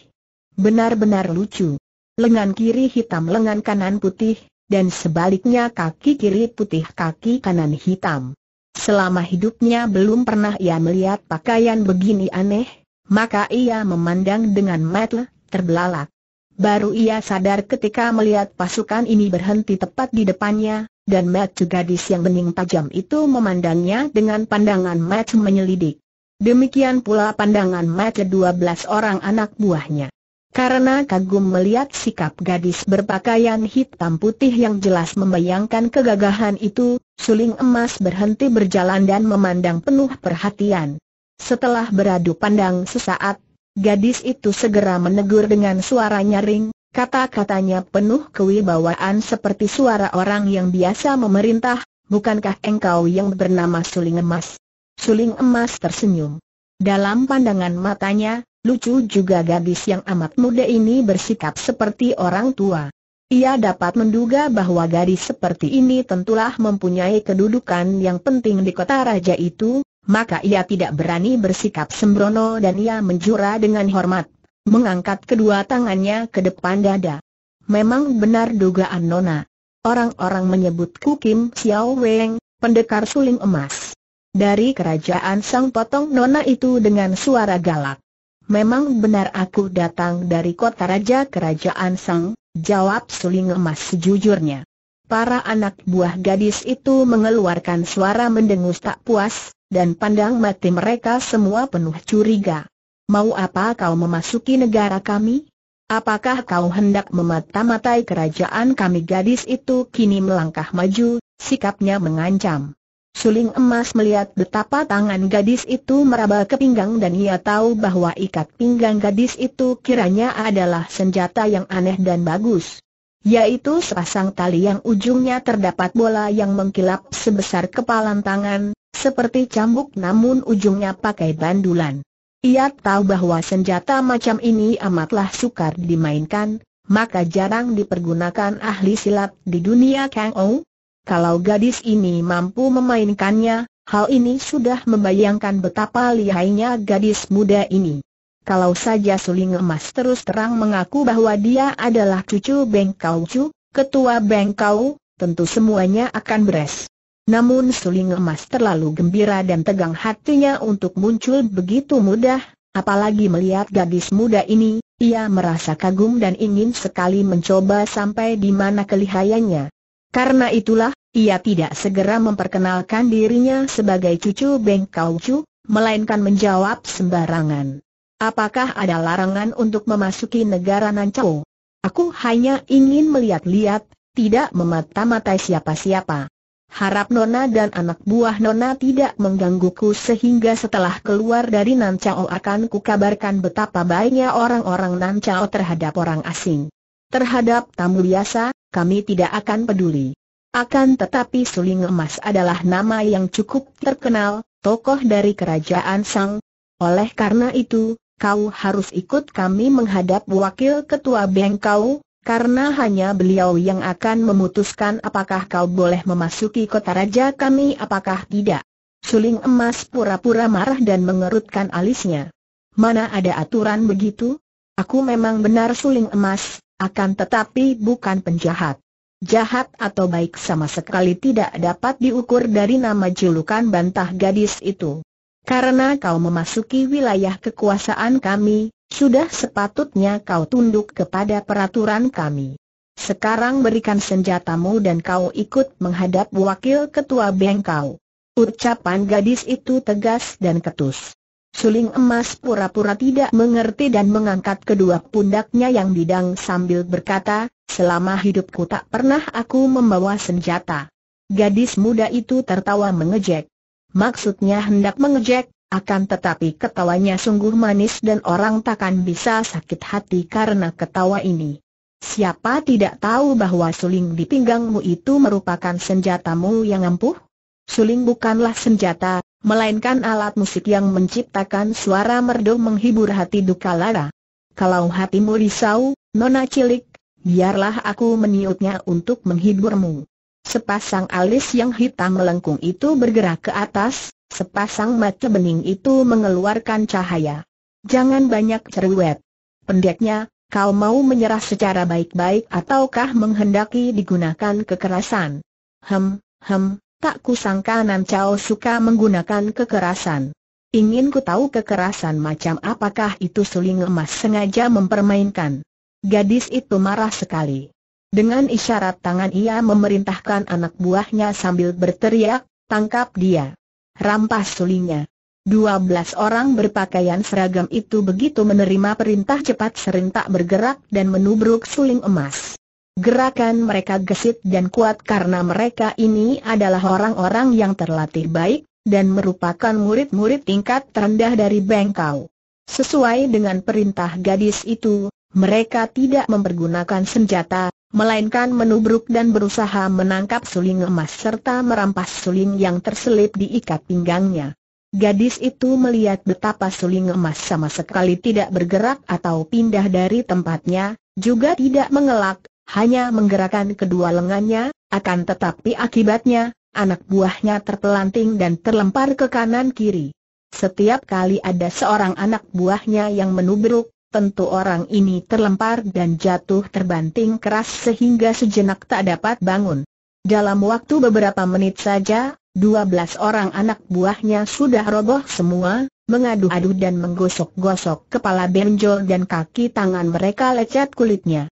Benar-benar lucu. Lengan kiri hitam lengan kanan putih, dan sebaliknya kaki kiri putih kaki kanan hitam. Selama hidupnya belum pernah ia melihat pakaian begini aneh, maka ia memandang dengan mata terbelalak. Baru ia sadar ketika melihat pasukan ini berhenti tepat di depannya, dan mata gadis yang bening tajam itu memandangnya dengan pandangan mata menyelidik. Demikian pula pandangan dua belas orang anak buahnya. Karena kagum melihat sikap gadis berpakaian hitam putih yang jelas membayangkan kegagahan itu, suling emas berhenti berjalan dan memandang penuh perhatian. Setelah beradu pandang sesaat, gadis itu segera menegur dengan suara nyaring, kata-katanya penuh kewibawaan seperti suara orang yang biasa memerintah, bukankah engkau yang bernama suling emas? Suling emas tersenyum. Dalam pandangan matanya, Lucu juga gadis yang amat muda ini bersikap seperti orang tua. Ia dapat menduga bahwa gadis seperti ini tentulah mempunyai kedudukan yang penting di kota raja itu, maka ia tidak berani bersikap sembrono dan ia menjura dengan hormat, mengangkat kedua tangannya ke depan dada. Memang benar dugaan Nona. Orang-orang menyebutku Kim Xiao Weng, pendekar suling emas. Dari kerajaan Sang Potong Nona itu dengan suara galak. Memang benar aku datang dari kota raja kerajaan Sang, jawab suling emas sejujurnya. Para anak buah gadis itu mengeluarkan suara mendengus tak puas, dan pandang mati mereka semua penuh curiga. Mau apa kau memasuki negara kami? Apakah kau hendak memata-matai kerajaan kami? Gadis itu kini melangkah maju, sikapnya mengancam. Suling emas melihat betapa tangan gadis itu meraba ke pinggang dan ia tahu bahwa ikat pinggang gadis itu kiranya adalah senjata yang aneh dan bagus. Yaitu sepasang tali yang ujungnya terdapat bola yang mengkilap sebesar kepalan tangan, seperti cambuk namun ujungnya pakai bandulan. Ia tahu bahwa senjata macam ini amatlah sukar dimainkan, maka jarang dipergunakan ahli silat di dunia Kang Ou, kalau gadis ini mampu memainkannya, hal ini sudah membayangkan betapa lihainya gadis muda ini. Kalau saja Suling Emas terus terang mengaku bahwa dia adalah cucu Beng Kau ketua Bengkau, tentu semuanya akan beres. Namun Suling Emas terlalu gembira dan tegang hatinya untuk muncul begitu mudah, apalagi melihat gadis muda ini, ia merasa kagum dan ingin sekali mencoba sampai di mana kelihayannya. Karena itulah, ia tidak segera memperkenalkan dirinya sebagai cucu Beng Kau Chu, melainkan menjawab sembarangan. Apakah ada larangan untuk memasuki negara Nancao? Aku hanya ingin melihat-lihat, tidak memata-matai siapa-siapa. Harap Nona dan anak buah Nona tidak menggangguku sehingga setelah keluar dari Nancao akan kukabarkan betapa baiknya orang-orang Nancao terhadap orang asing. Terhadap tamu biasa, kami tidak akan peduli. Akan tetapi Suling Emas adalah nama yang cukup terkenal, tokoh dari kerajaan Sang. Oleh karena itu, kau harus ikut kami menghadap wakil ketua Bengkau, karena hanya beliau yang akan memutuskan apakah kau boleh memasuki kota raja kami apakah tidak. Suling Emas pura-pura marah dan mengerutkan alisnya. Mana ada aturan begitu? Aku memang benar Suling Emas, akan tetapi bukan penjahat. Jahat atau baik sama sekali tidak dapat diukur dari nama julukan bantah gadis itu. Karena kau memasuki wilayah kekuasaan kami, sudah sepatutnya kau tunduk kepada peraturan kami. Sekarang berikan senjatamu dan kau ikut menghadap wakil ketua bengkau. Ucapan gadis itu tegas dan ketus. Suling emas pura-pura tidak mengerti dan mengangkat kedua pundaknya yang bidang sambil berkata, selama hidupku tak pernah aku membawa senjata. Gadis muda itu tertawa mengejek. Maksudnya hendak mengejek, akan tetapi ketawanya sungguh manis dan orang takkan bisa sakit hati karena ketawa ini. Siapa tidak tahu bahwa suling di pinggangmu itu merupakan senjatamu yang ampuh? Suling bukanlah senjata, melainkan alat musik yang menciptakan suara merdu menghibur hati duka lara. Kalau hatimu risau, nona cilik, biarlah aku meniupnya untuk menghiburmu. Sepasang alis yang hitam melengkung itu bergerak ke atas, sepasang mata bening itu mengeluarkan cahaya. Jangan banyak cerewet. Pendeknya, kau mau menyerah secara baik-baik ataukah menghendaki digunakan kekerasan? Hem, hem, Tak kusangka Nan Chao suka menggunakan kekerasan. Ingin ku tahu kekerasan macam apakah itu suling emas sengaja mempermainkan. Gadis itu marah sekali. Dengan isyarat tangan ia memerintahkan anak buahnya sambil berteriak, tangkap dia. Rampas sulingnya. Dua belas orang berpakaian seragam itu begitu menerima perintah cepat serentak bergerak dan menubruk suling emas. Gerakan mereka gesit dan kuat karena mereka ini adalah orang-orang yang terlatih baik, dan merupakan murid-murid tingkat terendah dari Bengkau. Sesuai dengan perintah gadis itu, mereka tidak mempergunakan senjata, melainkan menubruk dan berusaha menangkap suling emas serta merampas suling yang terselip di ikat pinggangnya. Gadis itu melihat betapa suling emas sama sekali tidak bergerak atau pindah dari tempatnya, juga tidak mengelak, hanya menggerakkan kedua lengannya, akan tetapi akibatnya, anak buahnya terpelanting dan terlempar ke kanan kiri. Setiap kali ada seorang anak buahnya yang menubruk, tentu orang ini terlempar dan jatuh terbanting keras sehingga sejenak tak dapat bangun. Dalam waktu beberapa menit saja, dua belas orang anak buahnya sudah roboh semua, mengadu-adu dan menggosok-gosok kepala benjol dan kaki tangan mereka lecet kulitnya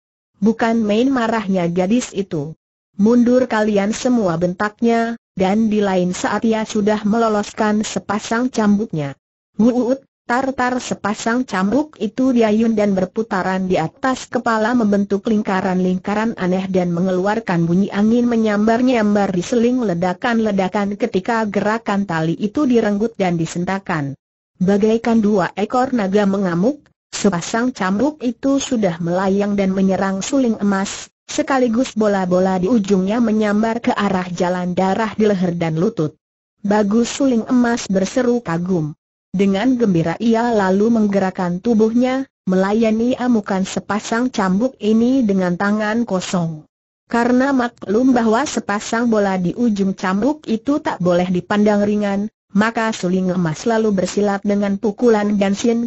bukan main marahnya gadis itu. Mundur kalian semua bentaknya, dan di lain saat ia sudah meloloskan sepasang cambuknya. Wuut, tartar sepasang cambuk itu diayun dan berputaran di atas kepala membentuk lingkaran-lingkaran aneh dan mengeluarkan bunyi angin menyambar-nyambar di seling ledakan-ledakan ketika gerakan tali itu direnggut dan disentakan. Bagaikan dua ekor naga mengamuk, Sepasang cambuk itu sudah melayang dan menyerang suling emas, sekaligus bola-bola di ujungnya menyambar ke arah jalan darah di leher dan lutut. Bagus suling emas berseru kagum. Dengan gembira ia lalu menggerakkan tubuhnya, melayani amukan sepasang cambuk ini dengan tangan kosong. Karena maklum bahwa sepasang bola di ujung cambuk itu tak boleh dipandang ringan, maka suling emas lalu bersilat dengan pukulan dan sin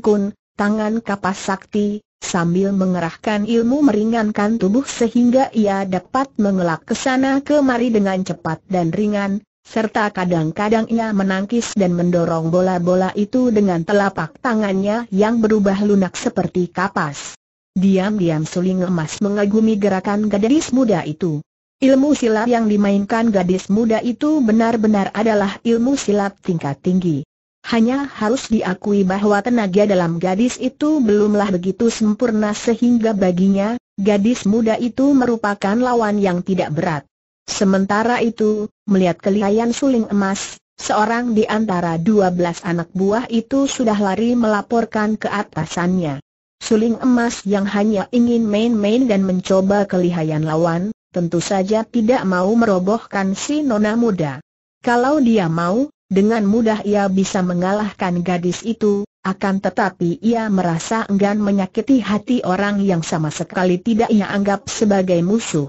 tangan kapas sakti, sambil mengerahkan ilmu meringankan tubuh sehingga ia dapat mengelak ke sana kemari dengan cepat dan ringan, serta kadang-kadang ia menangkis dan mendorong bola-bola itu dengan telapak tangannya yang berubah lunak seperti kapas. Diam-diam suling emas mengagumi gerakan gadis muda itu. Ilmu silat yang dimainkan gadis muda itu benar-benar adalah ilmu silat tingkat tinggi. Hanya harus diakui bahwa tenaga dalam gadis itu belumlah begitu sempurna sehingga baginya, gadis muda itu merupakan lawan yang tidak berat. Sementara itu, melihat kelihayan suling emas, seorang di antara dua belas anak buah itu sudah lari melaporkan ke atasannya. Suling emas yang hanya ingin main-main dan mencoba kelihayan lawan, tentu saja tidak mau merobohkan si nona muda. Kalau dia mau, dengan mudah ia bisa mengalahkan gadis itu, akan tetapi ia merasa enggan menyakiti hati orang yang sama sekali tidak ia anggap sebagai musuh.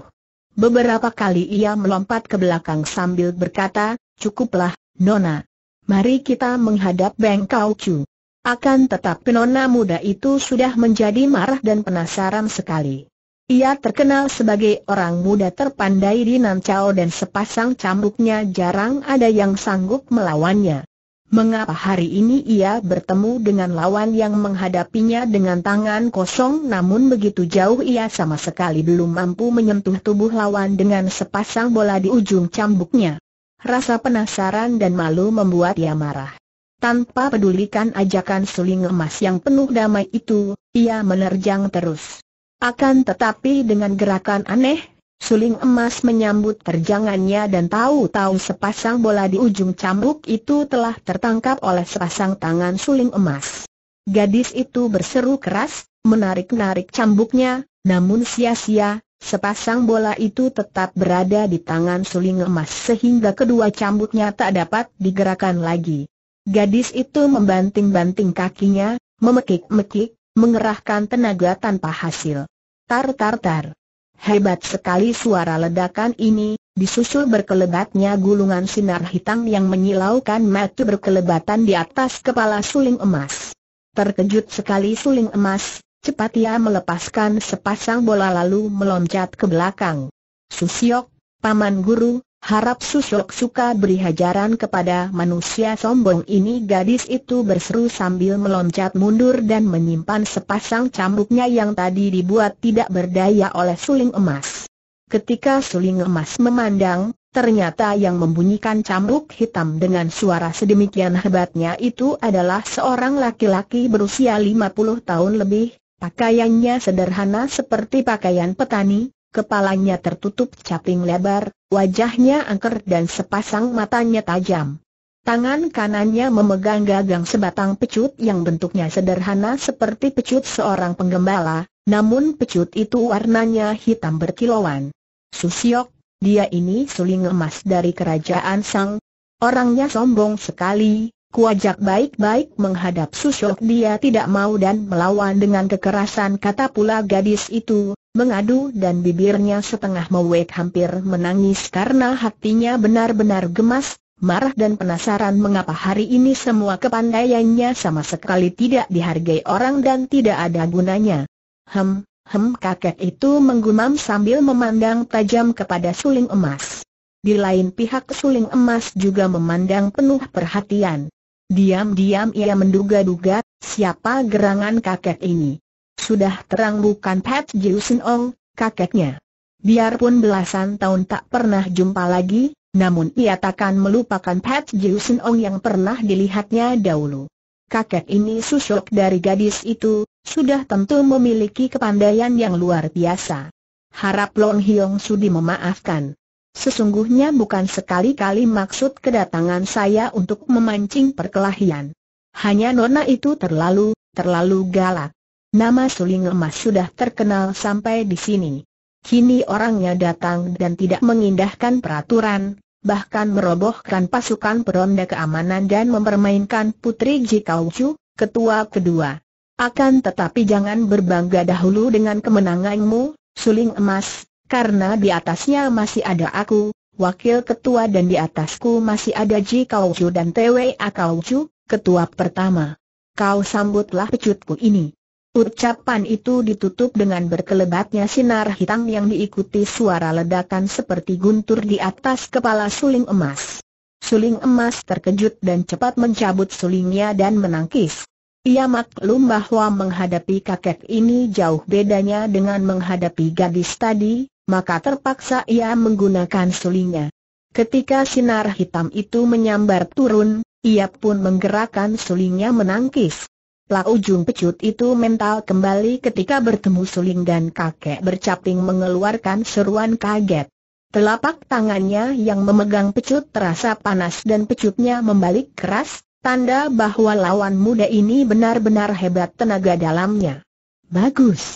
Beberapa kali ia melompat ke belakang sambil berkata, cukuplah, Nona. Mari kita menghadap Beng Kau Chu. Akan tetapi Nona muda itu sudah menjadi marah dan penasaran sekali. Ia terkenal sebagai orang muda terpandai di Nancao dan sepasang cambuknya jarang ada yang sanggup melawannya. Mengapa hari ini ia bertemu dengan lawan yang menghadapinya dengan tangan kosong namun begitu jauh ia sama sekali belum mampu menyentuh tubuh lawan dengan sepasang bola di ujung cambuknya. Rasa penasaran dan malu membuat ia marah. Tanpa pedulikan ajakan suling emas yang penuh damai itu, ia menerjang terus. Akan tetapi dengan gerakan aneh, suling emas menyambut terjangannya dan tahu-tahu sepasang bola di ujung cambuk itu telah tertangkap oleh sepasang tangan suling emas. Gadis itu berseru keras, menarik-narik cambuknya, namun sia-sia, sepasang bola itu tetap berada di tangan suling emas sehingga kedua cambuknya tak dapat digerakkan lagi. Gadis itu membanting-banting kakinya, memekik-mekik, mengerahkan tenaga tanpa hasil. Tar-tar-tar. Hebat sekali suara ledakan ini, disusul berkelebatnya gulungan sinar hitam yang menyilaukan mata berkelebatan di atas kepala suling emas. Terkejut sekali suling emas, cepat ia melepaskan sepasang bola lalu meloncat ke belakang. Susiok, paman guru, Harap Susok suka beri hajaran kepada manusia sombong ini gadis itu berseru sambil meloncat mundur dan menyimpan sepasang cambuknya yang tadi dibuat tidak berdaya oleh suling emas. Ketika suling emas memandang, ternyata yang membunyikan cambuk hitam dengan suara sedemikian hebatnya itu adalah seorang laki-laki berusia 50 tahun lebih, pakaiannya sederhana seperti pakaian petani, kepalanya tertutup caping lebar, Wajahnya angker dan sepasang matanya tajam. Tangan kanannya memegang gagang sebatang pecut yang bentuknya sederhana seperti pecut seorang penggembala, namun pecut itu warnanya hitam berkilauan. Susiok, dia ini suling emas dari kerajaan Sang. Orangnya sombong sekali, kuajak baik-baik menghadap Susiok dia tidak mau dan melawan dengan kekerasan kata pula gadis itu, mengadu dan bibirnya setengah mewek hampir menangis karena hatinya benar-benar gemas, marah dan penasaran mengapa hari ini semua kepandaiannya sama sekali tidak dihargai orang dan tidak ada gunanya. Hem, hem kakek itu menggumam sambil memandang tajam kepada suling emas. Di lain pihak suling emas juga memandang penuh perhatian. Diam-diam ia menduga-duga, siapa gerangan kakek ini sudah terang bukan Pat Jiusin Ong, kakeknya. Biarpun belasan tahun tak pernah jumpa lagi, namun ia takkan melupakan Pat Jiusin Ong yang pernah dilihatnya dahulu. Kakek ini susuk dari gadis itu, sudah tentu memiliki kepandaian yang luar biasa. Harap Long Hiong Sudi memaafkan. Sesungguhnya bukan sekali-kali maksud kedatangan saya untuk memancing perkelahian. Hanya nona itu terlalu, terlalu galak. Nama Suling Emas sudah terkenal sampai di sini. Kini orangnya datang dan tidak mengindahkan peraturan, bahkan merobohkan pasukan peronda keamanan dan mempermainkan Putri Ji Kaucu, ketua kedua. Akan tetapi jangan berbangga dahulu dengan kemenanganmu, Suling Emas, karena di atasnya masih ada aku, wakil ketua dan di atasku masih ada Ji Kaucu dan A Kaucu, ketua pertama. Kau sambutlah pecutku ini. Ucapan itu ditutup dengan berkelebatnya sinar hitam yang diikuti suara ledakan seperti guntur di atas kepala suling emas. Suling emas terkejut dan cepat mencabut sulingnya dan menangkis. Ia maklum bahwa menghadapi kakek ini jauh bedanya dengan menghadapi gadis tadi, maka terpaksa ia menggunakan sulingnya. Ketika sinar hitam itu menyambar turun, ia pun menggerakkan sulingnya menangkis. Lah ujung pecut itu mental kembali ketika bertemu suling dan kakek bercaping mengeluarkan seruan kaget. Telapak tangannya yang memegang pecut terasa panas dan pecutnya membalik keras, tanda bahwa lawan muda ini benar-benar hebat tenaga dalamnya. Bagus.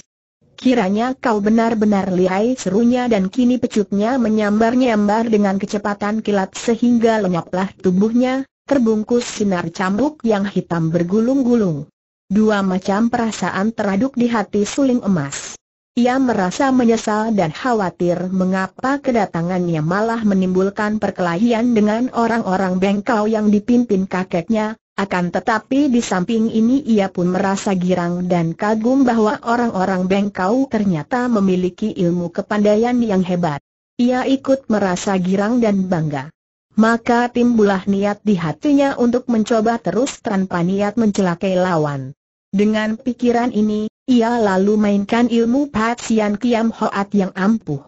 Kiranya kau benar-benar lihai serunya dan kini pecutnya menyambar-nyambar dengan kecepatan kilat sehingga lenyaplah tubuhnya, terbungkus sinar cambuk yang hitam bergulung-gulung. Dua macam perasaan teraduk di hati suling emas. Ia merasa menyesal dan khawatir mengapa kedatangannya malah menimbulkan perkelahian dengan orang-orang bengkau yang dipimpin kakeknya, akan tetapi di samping ini ia pun merasa girang dan kagum bahwa orang-orang bengkau ternyata memiliki ilmu kepandaian yang hebat. Ia ikut merasa girang dan bangga maka timbullah niat di hatinya untuk mencoba terus tanpa niat mencelakai lawan. Dengan pikiran ini, ia lalu mainkan ilmu Patsian Kiam Hoat yang ampuh.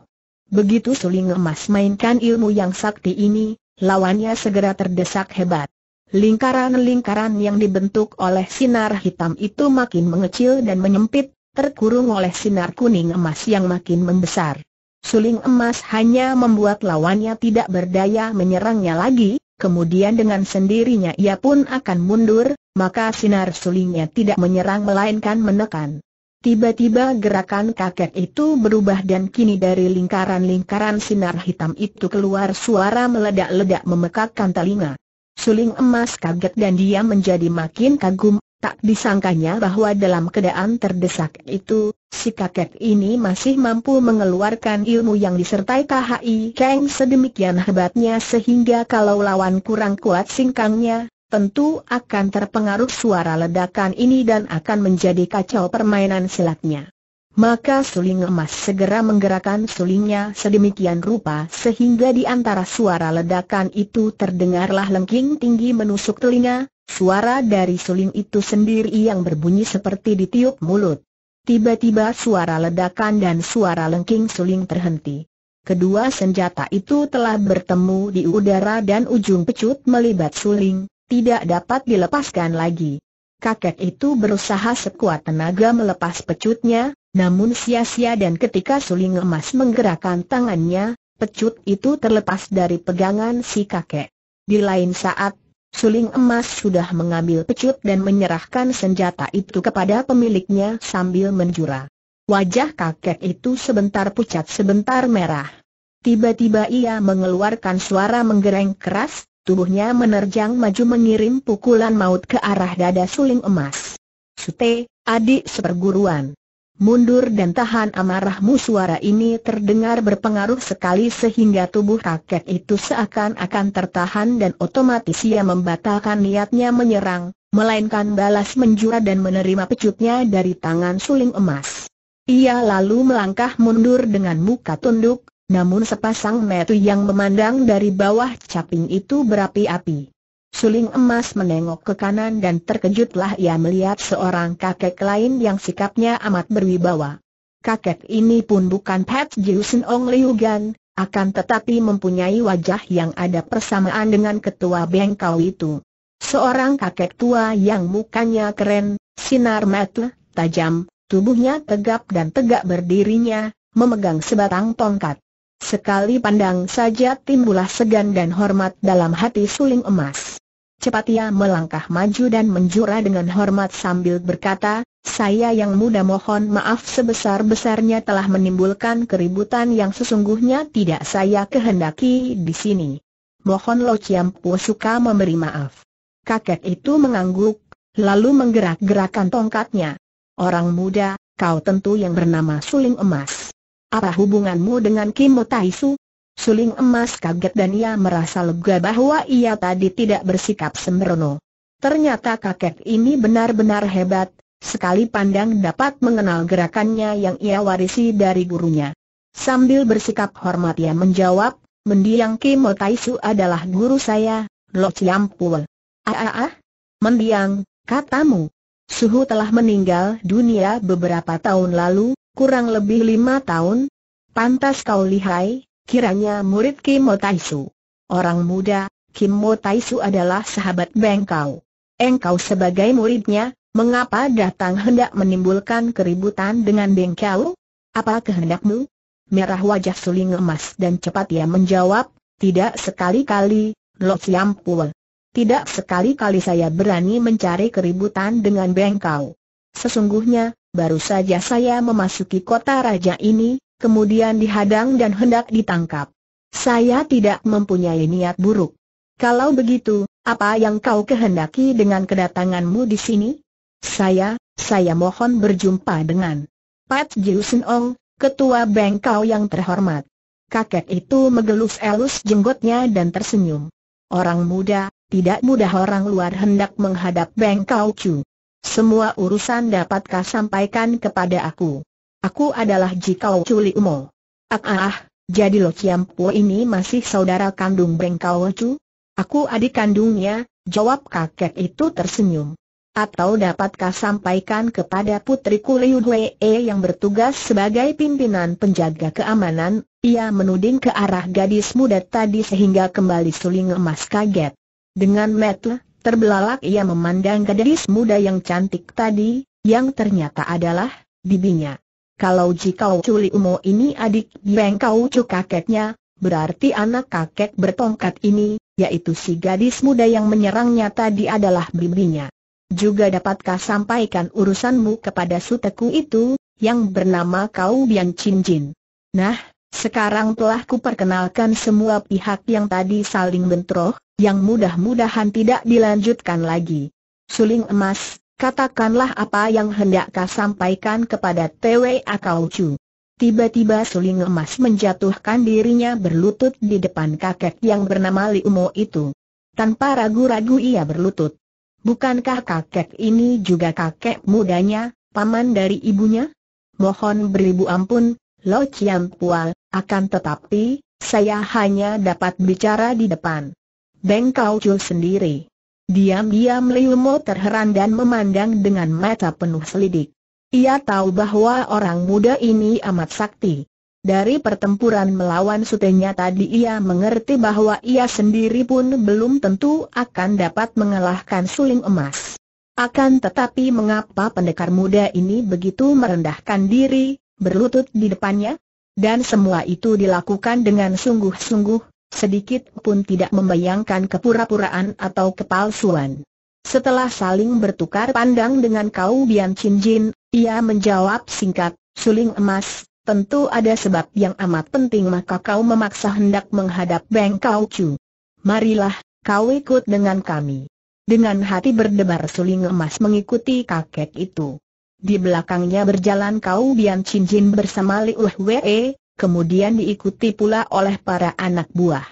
Begitu suling emas mainkan ilmu yang sakti ini, lawannya segera terdesak hebat. Lingkaran-lingkaran yang dibentuk oleh sinar hitam itu makin mengecil dan menyempit, terkurung oleh sinar kuning emas yang makin membesar. Suling emas hanya membuat lawannya tidak berdaya menyerangnya lagi, kemudian dengan sendirinya ia pun akan mundur, maka sinar sulingnya tidak menyerang melainkan menekan. Tiba-tiba gerakan kakek itu berubah dan kini dari lingkaran-lingkaran sinar hitam itu keluar suara meledak-ledak memekakkan telinga. Suling emas kaget dan dia menjadi makin kagum, Tak disangkanya bahwa dalam keadaan terdesak itu, si kakek ini masih mampu mengeluarkan ilmu yang disertai KHI Kang sedemikian hebatnya sehingga kalau lawan kurang kuat singkangnya, tentu akan terpengaruh suara ledakan ini dan akan menjadi kacau permainan silatnya. Maka suling emas segera menggerakkan sulingnya sedemikian rupa sehingga di antara suara ledakan itu terdengarlah lengking tinggi menusuk telinga, Suara dari suling itu sendiri yang berbunyi seperti ditiup mulut. Tiba-tiba suara ledakan dan suara lengking suling terhenti. Kedua senjata itu telah bertemu di udara dan ujung pecut melibat suling, tidak dapat dilepaskan lagi. Kakek itu berusaha sekuat tenaga melepas pecutnya, namun sia-sia dan ketika suling emas menggerakkan tangannya, pecut itu terlepas dari pegangan si kakek. Di lain saat, Suling Emas sudah mengambil pecut dan menyerahkan senjata itu kepada pemiliknya sambil menjura. Wajah kakek itu sebentar pucat sebentar merah. Tiba-tiba ia mengeluarkan suara menggereng keras, tubuhnya menerjang maju mengirim pukulan maut ke arah dada suling emas. Sute, adik seperguruan. Mundur dan tahan amarahmu suara ini terdengar berpengaruh sekali sehingga tubuh rakyat itu seakan-akan tertahan dan otomatis ia membatalkan niatnya menyerang, melainkan balas menjura dan menerima pecutnya dari tangan suling emas. Ia lalu melangkah mundur dengan muka tunduk, namun sepasang metu yang memandang dari bawah caping itu berapi-api. Suling emas menengok ke kanan dan terkejutlah ia melihat seorang kakek lain yang sikapnya amat berwibawa. Kakek ini pun bukan Pat Jiusin Ong Liugan, akan tetapi mempunyai wajah yang ada persamaan dengan ketua bengkau itu. Seorang kakek tua yang mukanya keren, sinar mata tajam, tubuhnya tegap dan tegak berdirinya, memegang sebatang tongkat. Sekali pandang saja timbulah segan dan hormat dalam hati suling emas. Cepat ia melangkah maju dan menjura dengan hormat sambil berkata, saya yang muda mohon maaf sebesar-besarnya telah menimbulkan keributan yang sesungguhnya tidak saya kehendaki di sini. Mohon Lo Chiampu suka memberi maaf. Kakek itu mengangguk, lalu menggerak-gerakkan tongkatnya. Orang muda, kau tentu yang bernama Suling Emas. Apa hubunganmu dengan Kimotaisu?" Taisu? Suling emas kaget dan ia merasa lega bahwa ia tadi tidak bersikap sembrono. Ternyata kakek ini benar-benar hebat, sekali pandang dapat mengenal gerakannya yang ia warisi dari gurunya. Sambil bersikap hormat ia menjawab, Mendiang Kimo Taisu adalah guru saya, Lo Ciampul. Ah ah ah, mendiang, katamu. Suhu telah meninggal dunia beberapa tahun lalu, kurang lebih lima tahun. Pantas kau lihai, Kiranya murid Kim Mo Su. Orang muda, Kim Mo Su adalah sahabat Bengkau. Engkau sebagai muridnya, mengapa datang hendak menimbulkan keributan dengan Bengkau? Apa kehendakmu? Merah wajah suling emas dan cepat ia menjawab, tidak sekali-kali, Lo Siam Tidak sekali-kali saya berani mencari keributan dengan Bengkau. Sesungguhnya, baru saja saya memasuki kota raja ini, kemudian dihadang dan hendak ditangkap. Saya tidak mempunyai niat buruk. Kalau begitu, apa yang kau kehendaki dengan kedatanganmu di sini? Saya, saya mohon berjumpa dengan Pat Jiusen Ong, ketua bengkau yang terhormat. Kakek itu menggelus-elus jenggotnya dan tersenyum. Orang muda, tidak mudah orang luar hendak menghadap bengkau Chu. Semua urusan dapatkah sampaikan kepada aku? Aku adalah Jikau Culi Umo. Ah, ah, ah. jadi Lo Chiam ini masih saudara kandung Beng Kau Aku adik kandungnya, jawab kakek itu tersenyum. Atau dapatkah sampaikan kepada putriku Liu E yang bertugas sebagai pimpinan penjaga keamanan, ia menuding ke arah gadis muda tadi sehingga kembali suling emas kaget. Dengan metle, terbelalak ia memandang gadis muda yang cantik tadi, yang ternyata adalah bibinya. Kalau jikau culi umo ini adik Beng kau cu kakeknya, berarti anak kakek bertongkat ini, yaitu si gadis muda yang menyerangnya tadi adalah bibinya. Juga dapatkah sampaikan urusanmu kepada suteku itu, yang bernama Kau Bian Chin Jin. Nah, sekarang telah kuperkenalkan semua pihak yang tadi saling bentroh, yang mudah-mudahan tidak dilanjutkan lagi. Suling emas, Katakanlah apa yang hendak kau sampaikan kepada TWA Kau Tiba-tiba suling emas menjatuhkan dirinya berlutut di depan kakek yang bernama Liumo itu. Tanpa ragu-ragu ia berlutut. Bukankah kakek ini juga kakek mudanya, paman dari ibunya? Mohon beribu ampun, Lo Chiam Pual, akan tetapi, saya hanya dapat bicara di depan. Beng Kau Chu sendiri. Diam-diam Liu Mo terheran dan memandang dengan mata penuh selidik. Ia tahu bahwa orang muda ini amat sakti. Dari pertempuran melawan sutenya tadi ia mengerti bahwa ia sendiri pun belum tentu akan dapat mengalahkan suling emas. Akan tetapi mengapa pendekar muda ini begitu merendahkan diri, berlutut di depannya? Dan semua itu dilakukan dengan sungguh-sungguh, Sedikit pun tidak membayangkan kepura-puraan atau kepalsuan. Setelah saling bertukar pandang dengan Kau Bian Chin ia menjawab singkat, suling emas, tentu ada sebab yang amat penting maka kau memaksa hendak menghadap Beng Kau Chu. Marilah, kau ikut dengan kami. Dengan hati berdebar suling emas mengikuti kakek itu. Di belakangnya berjalan Kau Bian Chin Jin bersama Li Uwe, kemudian diikuti pula oleh para anak buah.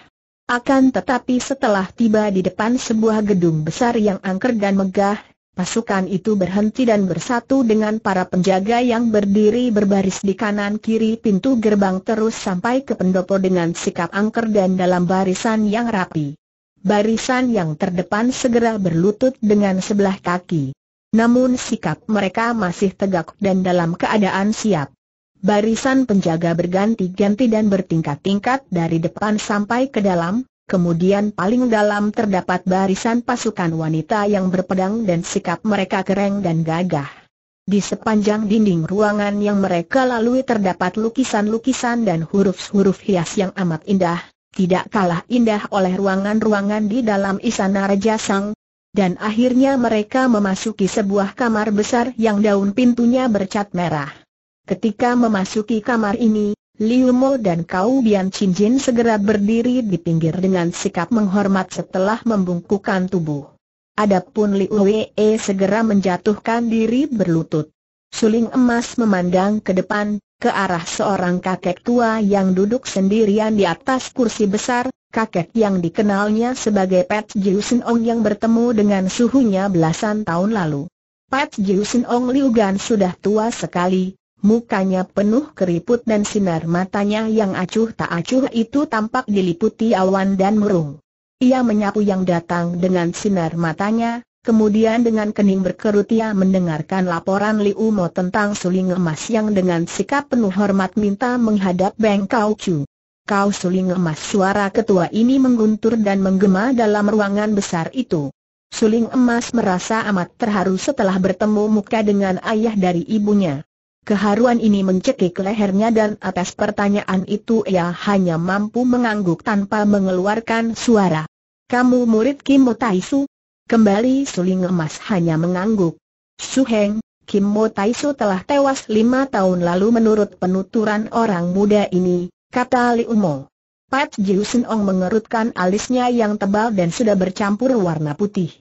Akan tetapi setelah tiba di depan sebuah gedung besar yang angker dan megah, pasukan itu berhenti dan bersatu dengan para penjaga yang berdiri berbaris di kanan-kiri pintu gerbang terus sampai ke pendopo dengan sikap angker dan dalam barisan yang rapi. Barisan yang terdepan segera berlutut dengan sebelah kaki. Namun sikap mereka masih tegak dan dalam keadaan siap. Barisan penjaga berganti-ganti dan bertingkat-tingkat dari depan sampai ke dalam, kemudian paling dalam terdapat barisan pasukan wanita yang berpedang dan sikap mereka keren dan gagah. Di sepanjang dinding ruangan yang mereka lalui terdapat lukisan-lukisan dan huruf-huruf hias yang amat indah, tidak kalah indah oleh ruangan-ruangan di dalam istana Raja Sang. Dan akhirnya mereka memasuki sebuah kamar besar yang daun pintunya bercat merah. Ketika memasuki kamar ini, Liu Mo dan Kau Bian Chin Jin segera berdiri di pinggir dengan sikap menghormat setelah membungkukkan tubuh. Adapun Liu Wei segera menjatuhkan diri berlutut. Suling emas memandang ke depan, ke arah seorang kakek tua yang duduk sendirian di atas kursi besar, kakek yang dikenalnya sebagai Pat Sin Ong yang bertemu dengan suhunya belasan tahun lalu. Pat Sin Ong Liu Gan sudah tua sekali, mukanya penuh keriput dan sinar matanya yang acuh tak acuh itu tampak diliputi awan dan merung. Ia menyapu yang datang dengan sinar matanya, kemudian dengan kening berkerut ia mendengarkan laporan Liu Mo tentang suling emas yang dengan sikap penuh hormat minta menghadap Beng Kau Chu. Kau suling emas suara ketua ini mengguntur dan menggema dalam ruangan besar itu. Suling emas merasa amat terharu setelah bertemu muka dengan ayah dari ibunya. Keharuan ini mencekik lehernya dan atas pertanyaan itu ia hanya mampu mengangguk tanpa mengeluarkan suara. Kamu murid Kim Mo Taisu? Kembali suling emas hanya mengangguk. Suheng, Kim Mo Taisu telah tewas lima tahun lalu menurut penuturan orang muda ini, kata Li Umo. Pat Jiu Sin Ong mengerutkan alisnya yang tebal dan sudah bercampur warna putih.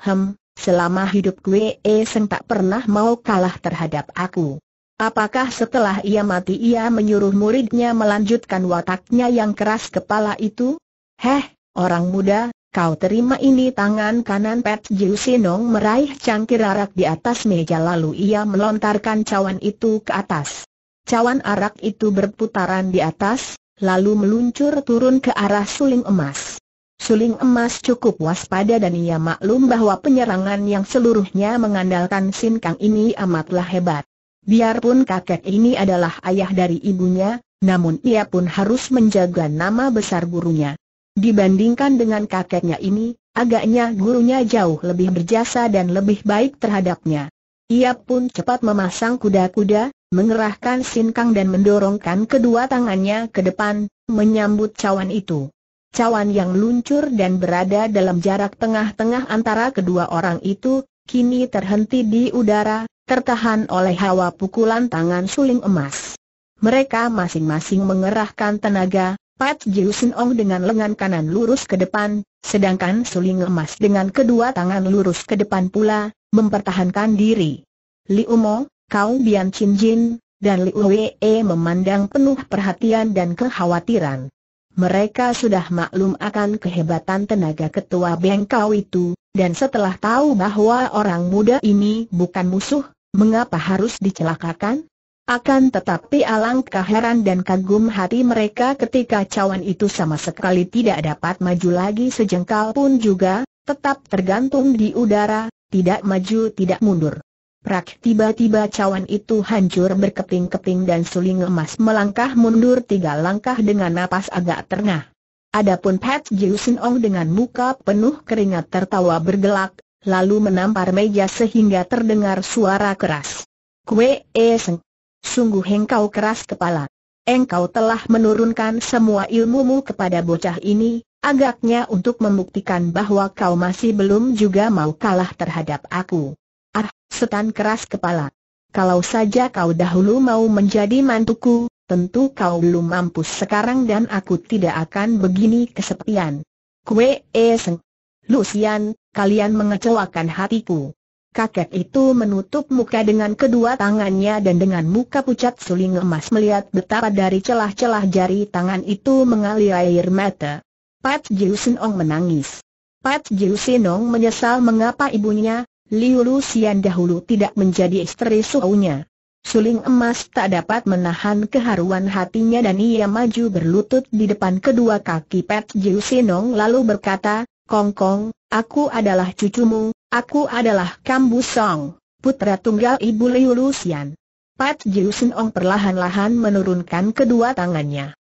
Hem, selama hidup gue e Seng tak pernah mau kalah terhadap aku. Apakah setelah ia mati ia menyuruh muridnya melanjutkan wataknya yang keras kepala itu? Heh, orang muda, kau terima ini tangan kanan Pet Jiu Sinong meraih cangkir arak di atas meja lalu ia melontarkan cawan itu ke atas. Cawan arak itu berputaran di atas, lalu meluncur turun ke arah suling emas. Suling emas cukup waspada dan ia maklum bahwa penyerangan yang seluruhnya mengandalkan Sin Kang ini amatlah hebat. Biarpun kakek ini adalah ayah dari ibunya, namun ia pun harus menjaga nama besar gurunya. Dibandingkan dengan kakeknya ini, agaknya gurunya jauh lebih berjasa dan lebih baik terhadapnya. Ia pun cepat memasang kuda-kuda, mengerahkan sinkang dan mendorongkan kedua tangannya ke depan, menyambut cawan itu. Cawan yang luncur dan berada dalam jarak tengah-tengah antara kedua orang itu, kini terhenti di udara, tertahan oleh hawa pukulan tangan suling emas. Mereka masing-masing mengerahkan tenaga, Pat Jiu Sin Ong dengan lengan kanan lurus ke depan, sedangkan suling emas dengan kedua tangan lurus ke depan pula, mempertahankan diri. Liu Mo, Kau Bian Chin Jin, dan Liu E memandang penuh perhatian dan kekhawatiran. Mereka sudah maklum akan kehebatan tenaga ketua Kau itu, dan setelah tahu bahwa orang muda ini bukan musuh, Mengapa harus dicelakakan? Akan tetapi alangkah heran dan kagum hati mereka ketika cawan itu sama sekali tidak dapat maju lagi sejengkal pun juga, tetap tergantung di udara, tidak maju tidak mundur. Prak tiba-tiba cawan itu hancur berkeping-keping dan suling emas melangkah mundur tiga langkah dengan napas agak ternah. Adapun Pat Sin Ong dengan muka penuh keringat tertawa bergelak, lalu menampar meja sehingga terdengar suara keras. Kue eseng. Sungguh engkau keras kepala. Engkau telah menurunkan semua ilmumu kepada bocah ini, agaknya untuk membuktikan bahwa kau masih belum juga mau kalah terhadap aku. Ah, setan keras kepala. Kalau saja kau dahulu mau menjadi mantuku, tentu kau belum mampus sekarang dan aku tidak akan begini kesepian. Kue eseng. Lucian, kalian mengecewakan hatiku. Kakek itu menutup muka dengan kedua tangannya dan dengan muka pucat suling emas melihat betapa dari celah-celah jari tangan itu mengalir air mata. Pat Jiusinong menangis. Pat Jiusinong menyesal mengapa ibunya, Liu Lucian dahulu tidak menjadi istri suaunya. Suling emas tak dapat menahan keharuan hatinya dan ia maju berlutut di depan kedua kaki Pat Jiu Sinong lalu berkata, Kongkong, aku adalah cucumu, aku adalah Kambu Song, putra tunggal ibu Liu Lusian. Pat Jiu Ong perlahan-lahan menurunkan kedua tangannya.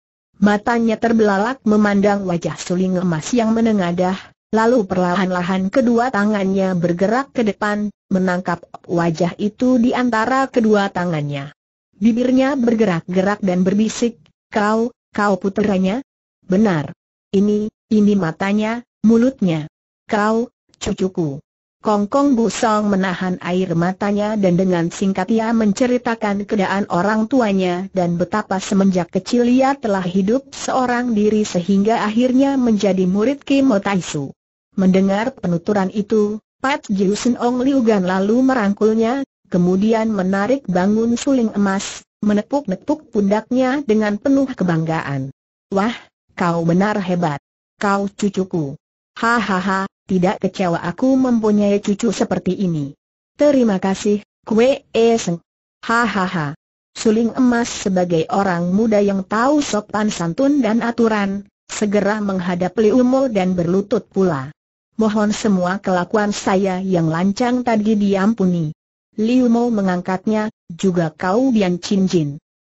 Matanya terbelalak memandang wajah suling emas yang menengadah, lalu perlahan-lahan kedua tangannya bergerak ke depan, menangkap wajah itu di antara kedua tangannya. Bibirnya bergerak-gerak dan berbisik, kau, kau putranya? Benar. Ini, ini matanya, mulutnya. Kau, cucuku. Kong Kongkong Busong menahan air matanya dan dengan singkat ia menceritakan keadaan orang tuanya dan betapa semenjak kecil ia telah hidup seorang diri sehingga akhirnya menjadi murid Kimo Taisu. Mendengar penuturan itu, Pat Jiusen Ong Liugan lalu merangkulnya, kemudian menarik bangun suling emas, menepuk-nepuk pundaknya dengan penuh kebanggaan. Wah, kau benar hebat. Kau cucuku. Hahaha, tidak kecewa aku mempunyai cucu seperti ini. Terima kasih, Kue Eseng. Hahaha. Suling emas sebagai orang muda yang tahu sopan santun dan aturan, segera menghadap Liu Mo dan berlutut pula. Mohon semua kelakuan saya yang lancang tadi diampuni. Liu Mo mengangkatnya, juga kau Bian Chin Jin.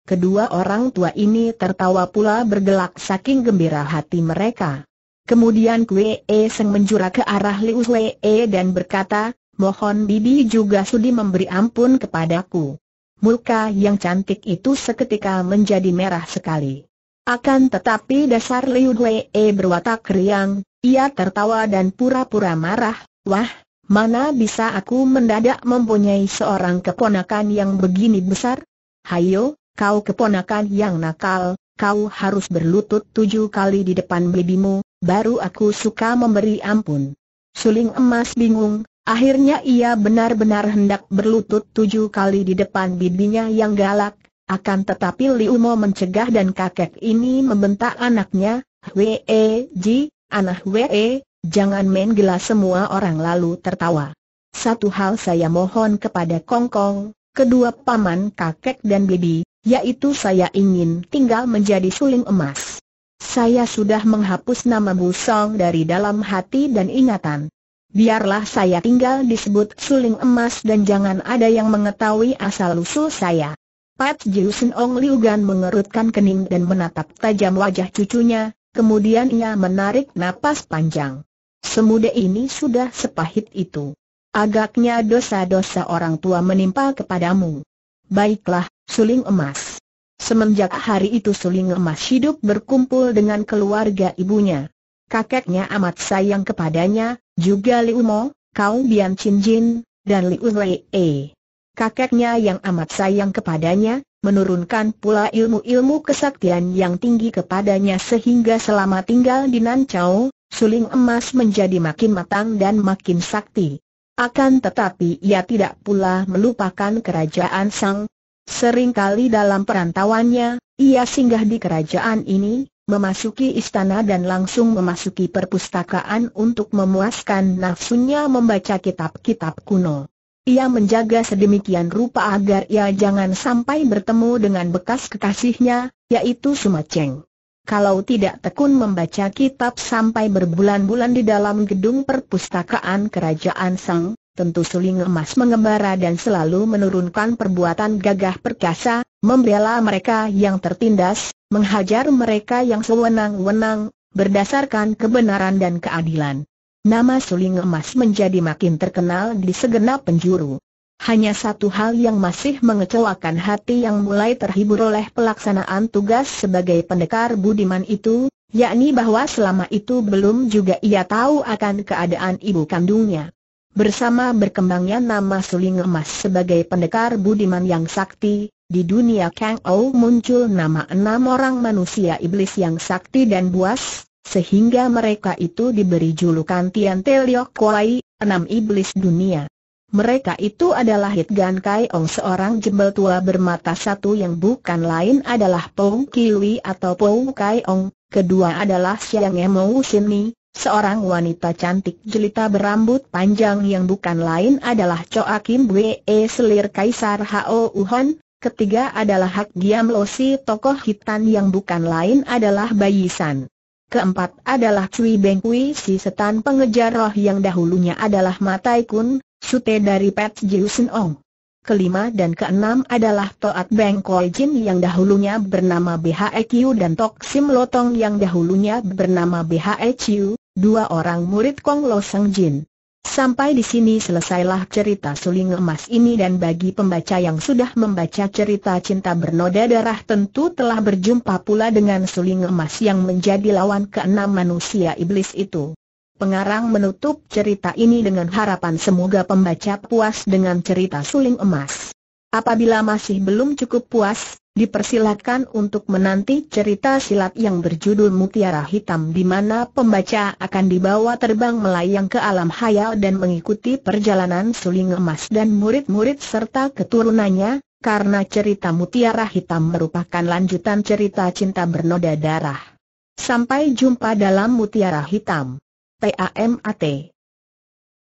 Kedua orang tua ini tertawa pula bergelak saking gembira hati mereka. Kemudian Kwe E Seng menjura ke arah Liu Wei E dan berkata, mohon Bibi juga sudi memberi ampun kepadaku. Muka yang cantik itu seketika menjadi merah sekali. Akan tetapi dasar Liu Wei E berwatak riang, ia tertawa dan pura-pura marah, wah, mana bisa aku mendadak mempunyai seorang keponakan yang begini besar? Hayo, kau keponakan yang nakal, kau harus berlutut tujuh kali di depan bibimu, baru aku suka memberi ampun. Suling emas bingung, akhirnya ia benar-benar hendak berlutut tujuh kali di depan bibinya yang galak, akan tetapi Liu Mo mencegah dan kakek ini membentak anaknya, Wei e, Ji, anak Wei, e, jangan main gila semua orang lalu tertawa. Satu hal saya mohon kepada Kongkong, Kong, kedua paman kakek dan bibi, yaitu saya ingin tinggal menjadi suling emas. Saya sudah menghapus nama Busong dari dalam hati dan ingatan. Biarlah saya tinggal disebut suling emas dan jangan ada yang mengetahui asal-usul saya. Pat Jiusen Ong Liu Gan mengerutkan kening dan menatap tajam wajah cucunya, kemudian ia menarik napas panjang. Semuda ini sudah sepahit itu. Agaknya dosa-dosa orang tua menimpa kepadamu. Baiklah, suling emas. Semenjak hari itu Suling Emas hidup berkumpul dengan keluarga ibunya. Kakeknya amat sayang kepadanya, juga Li Mo, Kau Bian Chin Jin, dan Li Wei E. Kakeknya yang amat sayang kepadanya, menurunkan pula ilmu-ilmu kesaktian yang tinggi kepadanya sehingga selama tinggal di Nanchao, Suling Emas menjadi makin matang dan makin sakti. Akan tetapi ia tidak pula melupakan kerajaan Sang, Seringkali dalam perantauannya, ia singgah di kerajaan ini, memasuki istana dan langsung memasuki perpustakaan untuk memuaskan nafsunya membaca kitab-kitab kuno. Ia menjaga sedemikian rupa agar ia jangan sampai bertemu dengan bekas kekasihnya, yaitu Sumaceng. Kalau tidak tekun membaca kitab sampai berbulan-bulan di dalam gedung perpustakaan kerajaan Sang tentu suling emas mengembara dan selalu menurunkan perbuatan gagah perkasa, membela mereka yang tertindas, menghajar mereka yang sewenang-wenang, berdasarkan kebenaran dan keadilan. Nama suling emas menjadi makin terkenal di segenap penjuru. Hanya satu hal yang masih mengecewakan hati yang mulai terhibur oleh pelaksanaan tugas sebagai pendekar budiman itu, yakni bahwa selama itu belum juga ia tahu akan keadaan ibu kandungnya. Bersama berkembangnya nama Suling Emas sebagai pendekar budiman yang sakti, di dunia Kang Ou muncul nama enam orang manusia iblis yang sakti dan buas, sehingga mereka itu diberi julukan Tian Te Kuai, enam iblis dunia. Mereka itu adalah Hit Gan Kai Ong seorang jembel tua bermata satu yang bukan lain adalah Pou Kiwi atau Pou Kai Ong, kedua adalah Siang Emo Sini, Seorang wanita cantik jelita berambut panjang yang bukan lain adalah Choa Kim Wee Selir Kaisar Hao Uhon, ketiga adalah Hak Giam Si tokoh hitan yang bukan lain adalah Bayi San. Keempat adalah Cui Beng Kui si setan pengejar roh yang dahulunya adalah Matai Kun, sute dari Pat Jiu Sen Ong kelima dan keenam adalah Toat Beng Koi Jin yang dahulunya bernama BHEQ dan Tok Sim Lotong yang dahulunya bernama BHEQ, dua orang murid Kong Lo Seng Jin. Sampai di sini selesailah cerita suling emas ini dan bagi pembaca yang sudah membaca cerita cinta bernoda darah tentu telah berjumpa pula dengan suling emas yang menjadi lawan keenam manusia iblis itu. Pengarang menutup cerita ini dengan harapan semoga pembaca puas dengan cerita suling emas. Apabila masih belum cukup puas, dipersilakan untuk menanti cerita silat yang berjudul Mutiara Hitam di mana pembaca akan dibawa terbang melayang ke alam hayal dan mengikuti perjalanan suling emas dan murid-murid serta keturunannya, karena cerita Mutiara Hitam merupakan lanjutan cerita cinta bernoda darah. Sampai jumpa dalam Mutiara Hitam. TAMAT.